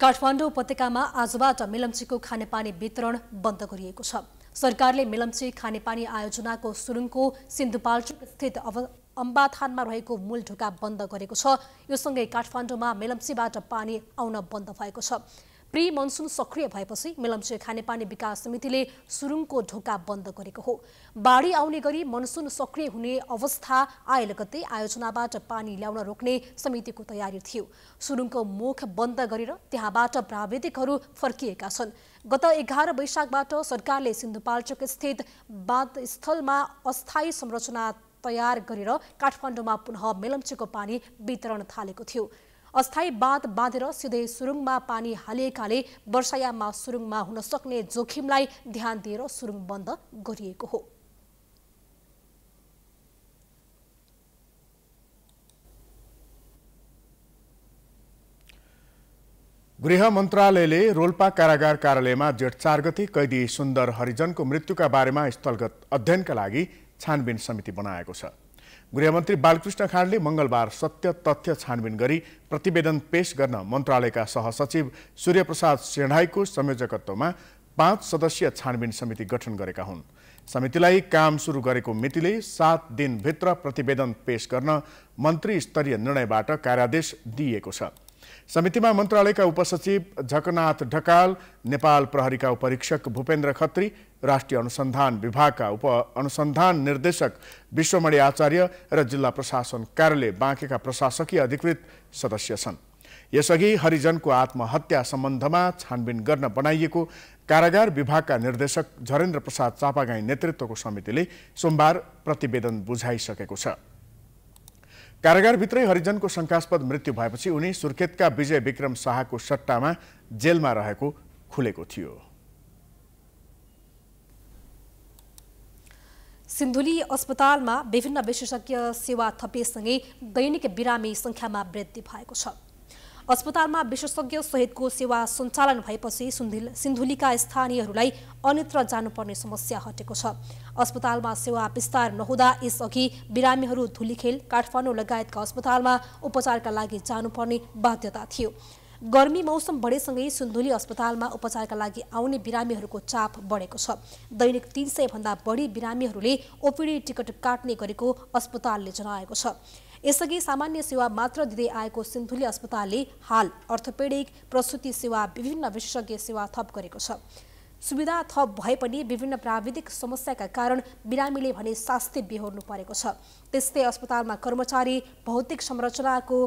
काठमाडौँ उपत्यकामा आजबाट मिलम्चीको खानेपानी वितरण बन्द गरिएको छ सरकारले मिलम्ची खानेपानी आयोजनाको सुरुङको सिन्धुपाल्चोक स्थित अव अम्बाथानमा रहेको मूल ढोका बन्द गरेको छ यो सँगै काठमाडौँमा मेलम्चीबाट पानी आउन बन्द भएको छ प्री मनसुन सक्रिय भएपछि मेलम्चे खानेपानी विकास समितिले सुरुङको ढोका बन्द गरेको हो बाढी आउने गरी मनसुन सक्रिय हुने अवस्था आए लगत्तै आयोजनाबाट पानी ल्याउन रोक्ने समितिको तयारी थियो सुरुङको मुख बन्द गरेर त्यहाँबाट प्राविधिकहरू फर्किएका छन् गत एघार वैशाखबाट सरकारले सिन्धुपाल्चोक स्थित बाँधस्थलमा अस्थायी संरचना तयार गरेर काठमाडौँमा पुनः मेलम्चेको पानी वितरण थालेको थियो अस्थायी बाँध बाँधेर सिधै सुरुङमा पानी हालिएकाले वर्षायाममा सुरुङमा हुन सक्ने जोखिमलाई ध्यान दिएर सुरुङ बन्द गरिएको हो गृह मन्त्रालयले रोल्पा कारागार कार्यालयमा जेठ चार गति कैदी सुन्दर हरिजनको मृत्युका बारेमा स्थलगत अध्ययनका लागि छानबिन समिति बनाएको छ गृहमन्त्री बालकृष्ण खाँडले मङ्गलबार सत्य तथ्य छानबिन गरी प्रतिवेदन पेश गर्न मन्त्रालयका सहसचिव सूर्यप्रसाद सेणाईको संयोजकत्वमा पाँच सदस्यीय छानबिन समिति गठन गरेका हुन् समितिलाई काम सुरु गरेको मितिले सात दिनभित्र प्रतिवेदन पेश गर्न मन्त्री स्तरीय निर्णयबाट कार्यादेश दिइएको छ समितिमा मन्त्रालयका उपसचिव झकनाथ ढकाल नेपाल प्रहरीका उपरीक्षक भूपेन्द्र खत्री राष्ट्रिय अनुसन्धान विभागका उप अनुसन्धान निर्देशक विश्वमणि आचार्य र जिल्ला प्रशासन कार्यालय बाँकेका प्रशासकीय अधिकृत सदस्य छन् यसअघि हरिजनको आत्महत्या सम्बन्धमा छानबिन गर्न बनाइएको कारागार विभागका निर्देशक झरेन्द्र प्रसाद चापागाई नेतृत्वको समितिले सोमबार प्रतिवेदन बुझाइसकेको छ कारागारभित्रै हरिजनको शङ्कास्पद मृत्यु भएपछि उनी सुर्खेतका विजय विक्रम शाहको सट्टामा जेलमा रहेको खुलेको थियो सिन्धुली अस्पतालमा विभिन्न विशेषज्ञ सेवा थपेसँगै दैनिक बिरामी सङ्ख्यामा वृद्धि भएको छ अस्पतालमा विशेषज्ञ सहितको सेवा सञ्चालन भएपछि सुन्धिल सिन्धुलीका स्थानीयहरूलाई अन्यत्र जानुपर्ने समस्या हटेको छ अस्पतालमा सेवा विस्तार नहुँदा यसअघि बिरामीहरू धुलीखेल काठमाडौँ लगायतका अस्पतालमा उपचारका लागि जानुपर्ने बाध्यता थियो गर्मी मौसम बढेसँगै सुन्धुली अस्पतालमा उपचारका लागि आउने बिरामीहरूको चाप बढेको छ दैनिक तिन सयभन्दा बढी बिरामीहरूले ओपिडी टिकट काट्ने गरेको अस्पतालले जनाएको छ यसअघि सामान्य सेवा मात्र दिँदै आएको सिन्धुली अस्पतालले हाल अर्थोपेडिक प्रसुति सेवा विभिन्न विशेषज्ञ सेवा थप गरेको छ सुविधा थप भए पनि विभिन्न प्राविधिक समस्याका कारण बिरामीले भने शास्ति बिहोर्नु परेको छ त्यस्तै अस्पतालमा कर्मचारी भौतिक संरचनाको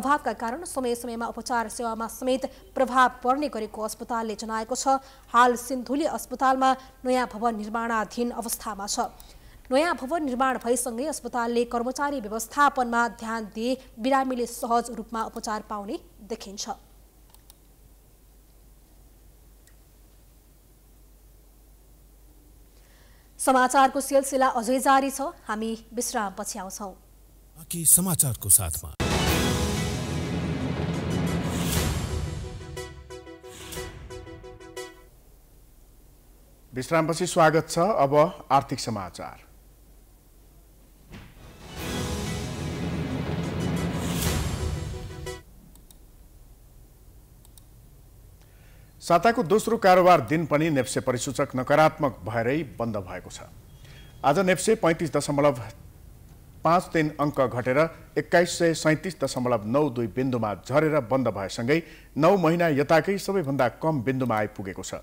अभावका कारण समय समयमा उपचार सेवामा समेत प्रभाव पर्ने गरेको अस्पतालले जनाएको छ हाल सिन्धुली अस्पतालमा नयाँ भवन निर्माणाधीन अवस्थामा छ नयाँ भवन निर्माण भएसँगै अस्पतालले कर्मचारी व्यवस्थापनमा ध्यान दिए बिरामीले सहज रूपमा उपचार पाउने देखिन्छ समाचारको सिलसिला अझै जारी छ हामी विश्राम पछि आउँछौँ समाचारको साथमा विश्रामपछि स्वागत छ अब आर्थिक समाचार साताको दोस्रो कारोबार दिन पनि नेप्से परिसूचक नकारात्मक भएरै बन्द भएको छ आज नेप्से पैँतिस दशमलव पाँच तिन अङ्क घटेर एक्काइस सय सैँतिस दशमलव नौ दुई बिन्दुमा झरेर बन्द भएसँगै नौ महिना यताकै सबैभन्दा कम बिन्दुमा आइपुगेको छ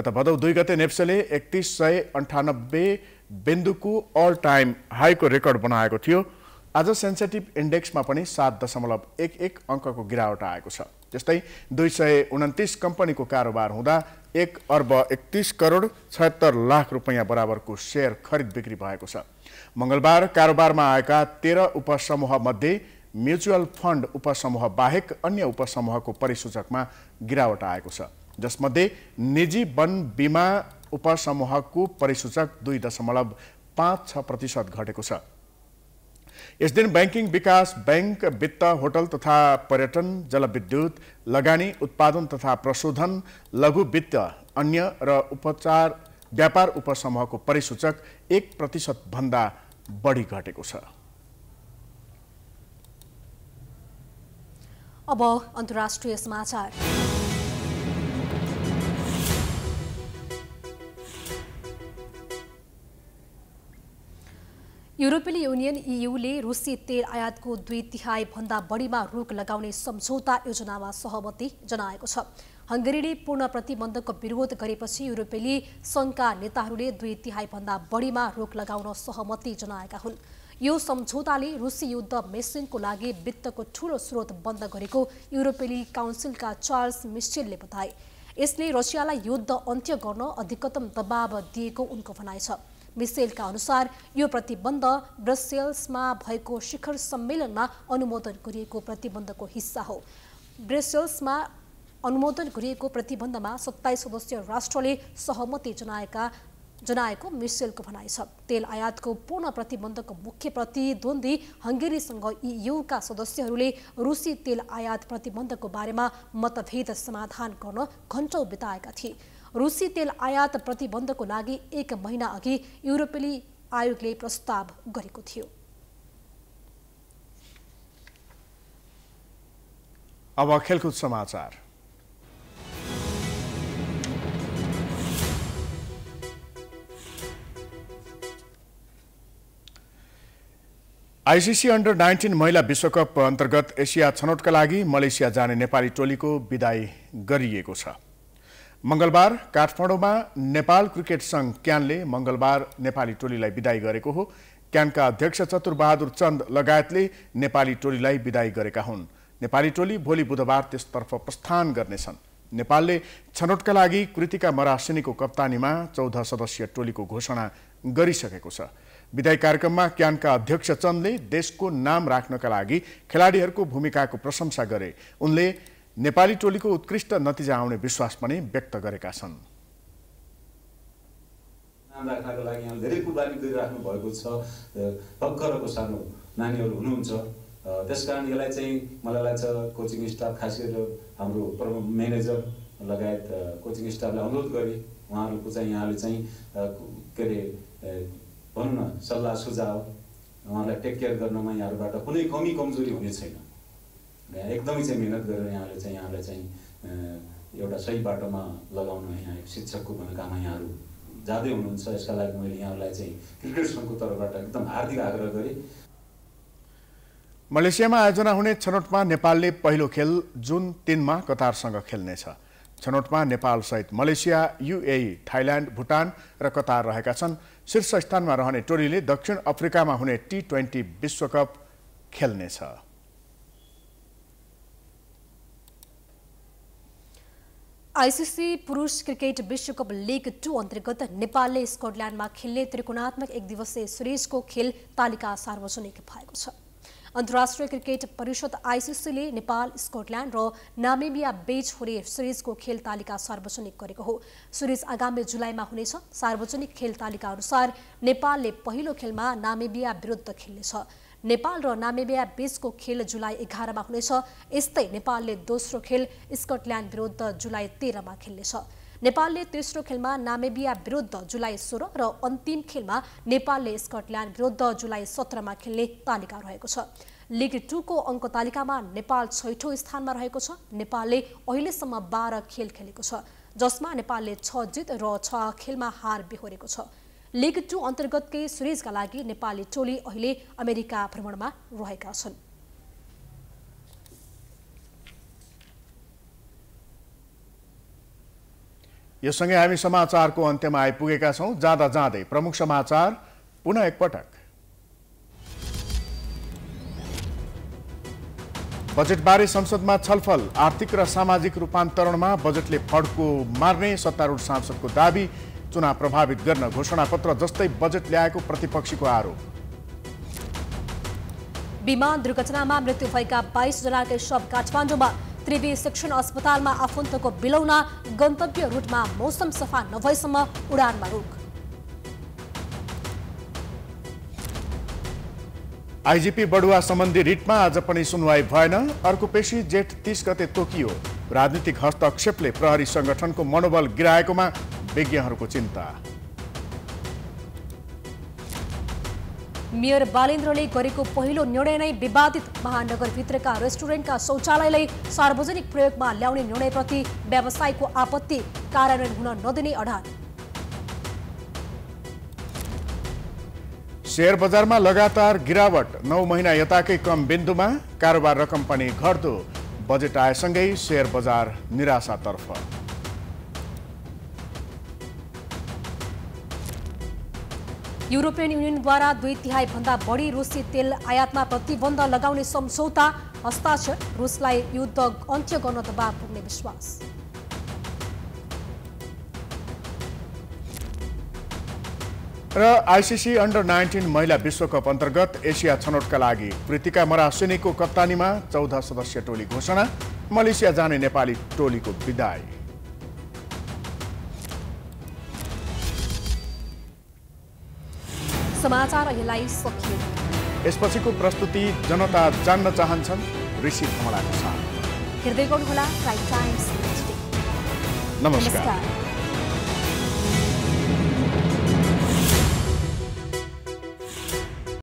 गत भदौ दुई गते नेप्सेले एकतिस सय अन्ठानब्बे बिन्दुको अल टाइम हाईको रेकर्ड बनाएको थियो आज सेन्सेटिभ इन्डेक्समा पनि सात दशमलव एक एक अङ्कको गिरावट आएको छ त्यस्तै दुई सय उन्तिस कम्पनीको कारोबार हुँदा एक अर्ब एकतिस करोड छत्तर लाख रुपियाँ बराबरको सेयर खरिद बिक्री भएको छ मङ्गलबार कारोबारमा आएका तेह्र उपसमूहमध्ये म्युचुअल फन्ड उपसमूह बाहेक अन्य उपसमूहको परिसूचकमा गिरावट आएको छ जसमध्ये निजी वन बिमा उपसमूहको परिसूचक दुई दशमलव पाँच छ प्रतिशत घटेको छ यस दिन ब्याङ्किङ विकास ब्याङ्क वित्त होटल तथा पर्यटन जलविद्युत लगानी उत्पादन तथा प्रशोधन लघु वित्त अन्य र उपचार व्यापार उपसमूहको परिसूचक एक प्रतिशतभन्दा बढी घटेको छ अब अन्तर्राष्ट्रिय समाचार युरोपियन युनियन इयुले रुसी तेल आयातको दुई तिहाई भन्दा बढीमा रोक लगाउने सम्झौता योजनामा सहमति जनाएको छ हङ्गेरीले पूर्ण प्रतिबन्धको विरोध गरेपछि युरोपेली सङ्घका नेताहरूले दुई तिहाई भन्दा बढीमा रोक लगाउन सहमति जनाएका हुन् यो सम्झौताले रुसी युद्ध मेसिनको लागि वित्तको ठूलो स्रोत बन्द गरेको युरोपेली काउन्सिलका चार्ल्स मिस्चेलले बताए यसले रसियालाई युद्ध अन्त्य गर्न अधिकतम दबाव दिएको उनको भनाइ छ मिसेलका अनुसार यो प्रतिबन्ध ब्रसेल्समा भएको शिखर सम्मेलनमा अनुमोदन गरिएको प्रतिबन्धको हिस्सा हो ब्रसेल्समा अनुमोदन गरिएको प्रतिबन्धमा सत्ताइस सदस्य राष्ट्रले सहमति जनाएका जनाएको मिसेलको भनाइ छ तेल आयातको पूर्ण प्रतिबन्धको मुख्य प्रतिद्वन्दी हङ्गेरीसँग युका सदस्यहरूले रुसी तेल आयात प्रतिबन्धको बारेमा मतभेद समाधान गर्न घन्टौँ बिताएका थिए रुसी तेल आयात प्रतिबन्धको लागि एक महिना अघि युरोपेली आयोगले प्रस्ताव गरेको थियो अब खेलकुद समाचार आइसिसी अन्डर नाइन्टिन महिला विश्वकप अन्तर्गत एसिया छनौटका लागि मलेसिया जाने नेपाली टोलीको विदाई गरिएको छ मंगलबार काठमाडौँमा नेपाल क्रिकेट सङ्घ क्यानले मंगलबार नेपाली टोलीलाई विदाई गरेको हो क्यानका अध्यक्ष चतुरबहादुर चन्द लगायतले नेपाली टोलीलाई विदाई गरेका हुन् नेपाली टोली भोलि बुधबार त्यसतर्फ प्रस्थान गर्नेछन् नेपालले छनौटका लागि कृतिका मरासिनीको कप्तानीमा चौध सदस्यीय टोलीको घोषणा गरिसकेको छ विदाई कार्यक्रममा क्यानका अध्यक्ष चन्दले देशको नाम राख्नका लागि खेलाडीहरूको भूमिकाको प्रशंसा गरे उनले नेपाली टोलीको उत्कृष्ट नतिजा आउने विश्वास पनि व्यक्त गरेका छन् राख्नको लागि यहाँ धेरै कुर्बानी गरिराख्नु भएको छ टक्करको सानो नानीहरू हुनुहुन्छ त्यस कारण यसलाई चाहिँ मलाई लाग्छ कोचिङ स्टाफ खास गरेर हाम्रो प्रमुख म्यानेजर लगायत कोचिङ स्टाफलाई अनुरोध गरे उहाँहरूको चाहिँ यहाँले चाहिँ के अरे भनौँ न सल्लाह सुझाव उहाँलाई टेक केयर गर्नमा यहाँहरूबाट कुनै कमी कमजोरी हुने छैन एकदमै चाहिँ मिहिनेत गरेर यहाँले चाहिँ यहाँलाई चाहिँ एउटा सही बाटोमा लगाउनु यहाँ शिक्षकको भूमिकामा यहाँहरू जाँदै हुनुहुन्छ यसका लागि मैले यहाँलाई चाहिँ क्रिकेट सङ्घको तर्फबाट एकदम हार्दिक आग्रह गरेँ मलेसियामा आयोजना हुने छनौटमा नेपालले पहिलो खेल जुन तिनमा कतारसँग खेल्नेछ छनौटमा नेपालसहित मलेसिया युए थाइल्यान्ड भुटान र कतार रहेका छन् शीर्ष स्थानमा रहने टोलीले दक्षिण अफ्रिकामा हुने टी ट्वेन्टी विश्वकप खेल्नेछ आइसिसी पुरुष क्रिकेट विश्वकप लिग टू अन्तर्गत नेपालले स्कटल्यान्डमा खेल्ने त्रिकोणात्मक एक दिवसीय को खेल तालिका सार्वजनिक भएको छ अन्तर्राष्ट्रिय क्रिकेट परिषद आइसिसीले नेपाल स्कटल्याण्ड र नामेबिया बीच हुने सिरिजको खेल तालिका सार्वजनिक गरेको हो सिरिज आगामी जुलाईमा हुनेछ सार्वजनिक खेल तालिका अनुसार नेपालले पहिलो खेलमा नामेबिया विरुद्ध खेल्नेछ नेपाल र नामेबिया बीचको खेल जुलाई एघारमा हुनेछ यस्तै नेपालले दोस्रो खेल स्कटल्याण्ड विरुद्ध जुलाई तेह्रमा खेल्नेछ नेपालले तेस्रो खेलमा नामेबिया विरुद्ध जुलाई सोह्र र अन्तिम खेलमा नेपालले स्कटल्यान्ड विरुद्ध जुलाई सत्रमा खेल्ने तालिका रहेको छ लिग टूको अङ्क तालिकामा नेपाल छैठौँ स्थानमा रहेको छ नेपालले अहिलेसम्म बाह्र खेल खेलेको छ जसमा नेपालले छ जित र छ खेलमा हार बेहोरेको छ लिग टू अन्तर्गतकै सिरिजका लागि नेपाली टोली अहिले अमेरिका भ्रमणमा रहेका छन् यससँगै हामी समाचारको अन्त्यमा आइपुगेका छौँ जाँदा जाँदै प्रमुख समाचार पुनः एकपटक बजेटबारे संसदमा छलफल आर्थिक र सामाजिक रूपान्तरणमा बजेटले फड्को मार्ने सत्तारूढ सांसदको दावी चुनाव प्रभावित गर्न घोषणापत्र जस्तै बजेट ल्याएको प्रतिपक्षीको आरोप विमान दुर्घटनामा मृत्यु भएका बाइसजनाकै शव काठमाडौँमा त्रिवी शिक्षण अस्पतालमा आफन्तको बिलौना गन्तव्य रूटमा मौसम सफा नभएसम्म उडानमा रोक आइजिपी बडुवा सम्बन्धी रिटमा आज पनि सुनवाई भएन अर्को पेशी जेठ तिस गते तोकियो राजनीतिक हस्तक्षेपले प्रहरी संगठनको मनोबल गिराएकोमा विज्ञहरूको चिन्ता मेयर बालेन्द्रले गरेको पहिलो निर्णय नै विवादित महानगरभित्रका रेस्टुरेन्टका शौचालयलाई सार्वजनिक प्रयोगमा ल्याउने निर्णयप्रति व्यवसायको आपत्ति कार्यान्वयन हुन नदिने अडान सेयर बजारमा लगातार गिरावट नौ महिना यताकै कम बिन्दुमा कारोबार रकम पनि घट्दो बजेट आएसँगै सेयर बजार निराशातर्फ युरोपियन युनियनद्वारा दुई तिहाई भन्दा बढी रुसी तेल आयातमा प्रतिबन्ध लगाउने सम्झौता हस्ताक्षर रुसलाई युद्ध अन्त्य गर्न दबाव पुग्ने विश्वास र आइसिसी अन्डर नाइन्टिन महिला विश्वकप अन्तर्गत एसिया छनौटका लागि कृतिका मरासिनीको कप्तानीमा चौध सदस्यीय टोली घोषणा मलेसिया जाने नेपाली टोलीको विदाई समाचार अहिलेलाई सकियो यसपछिको प्रस्तुति जनता जान्न चाहन्छन् ऋषि कमलाको साथ हेर्दै गर्नुहोला प्राइम टाइम्स नमस्कार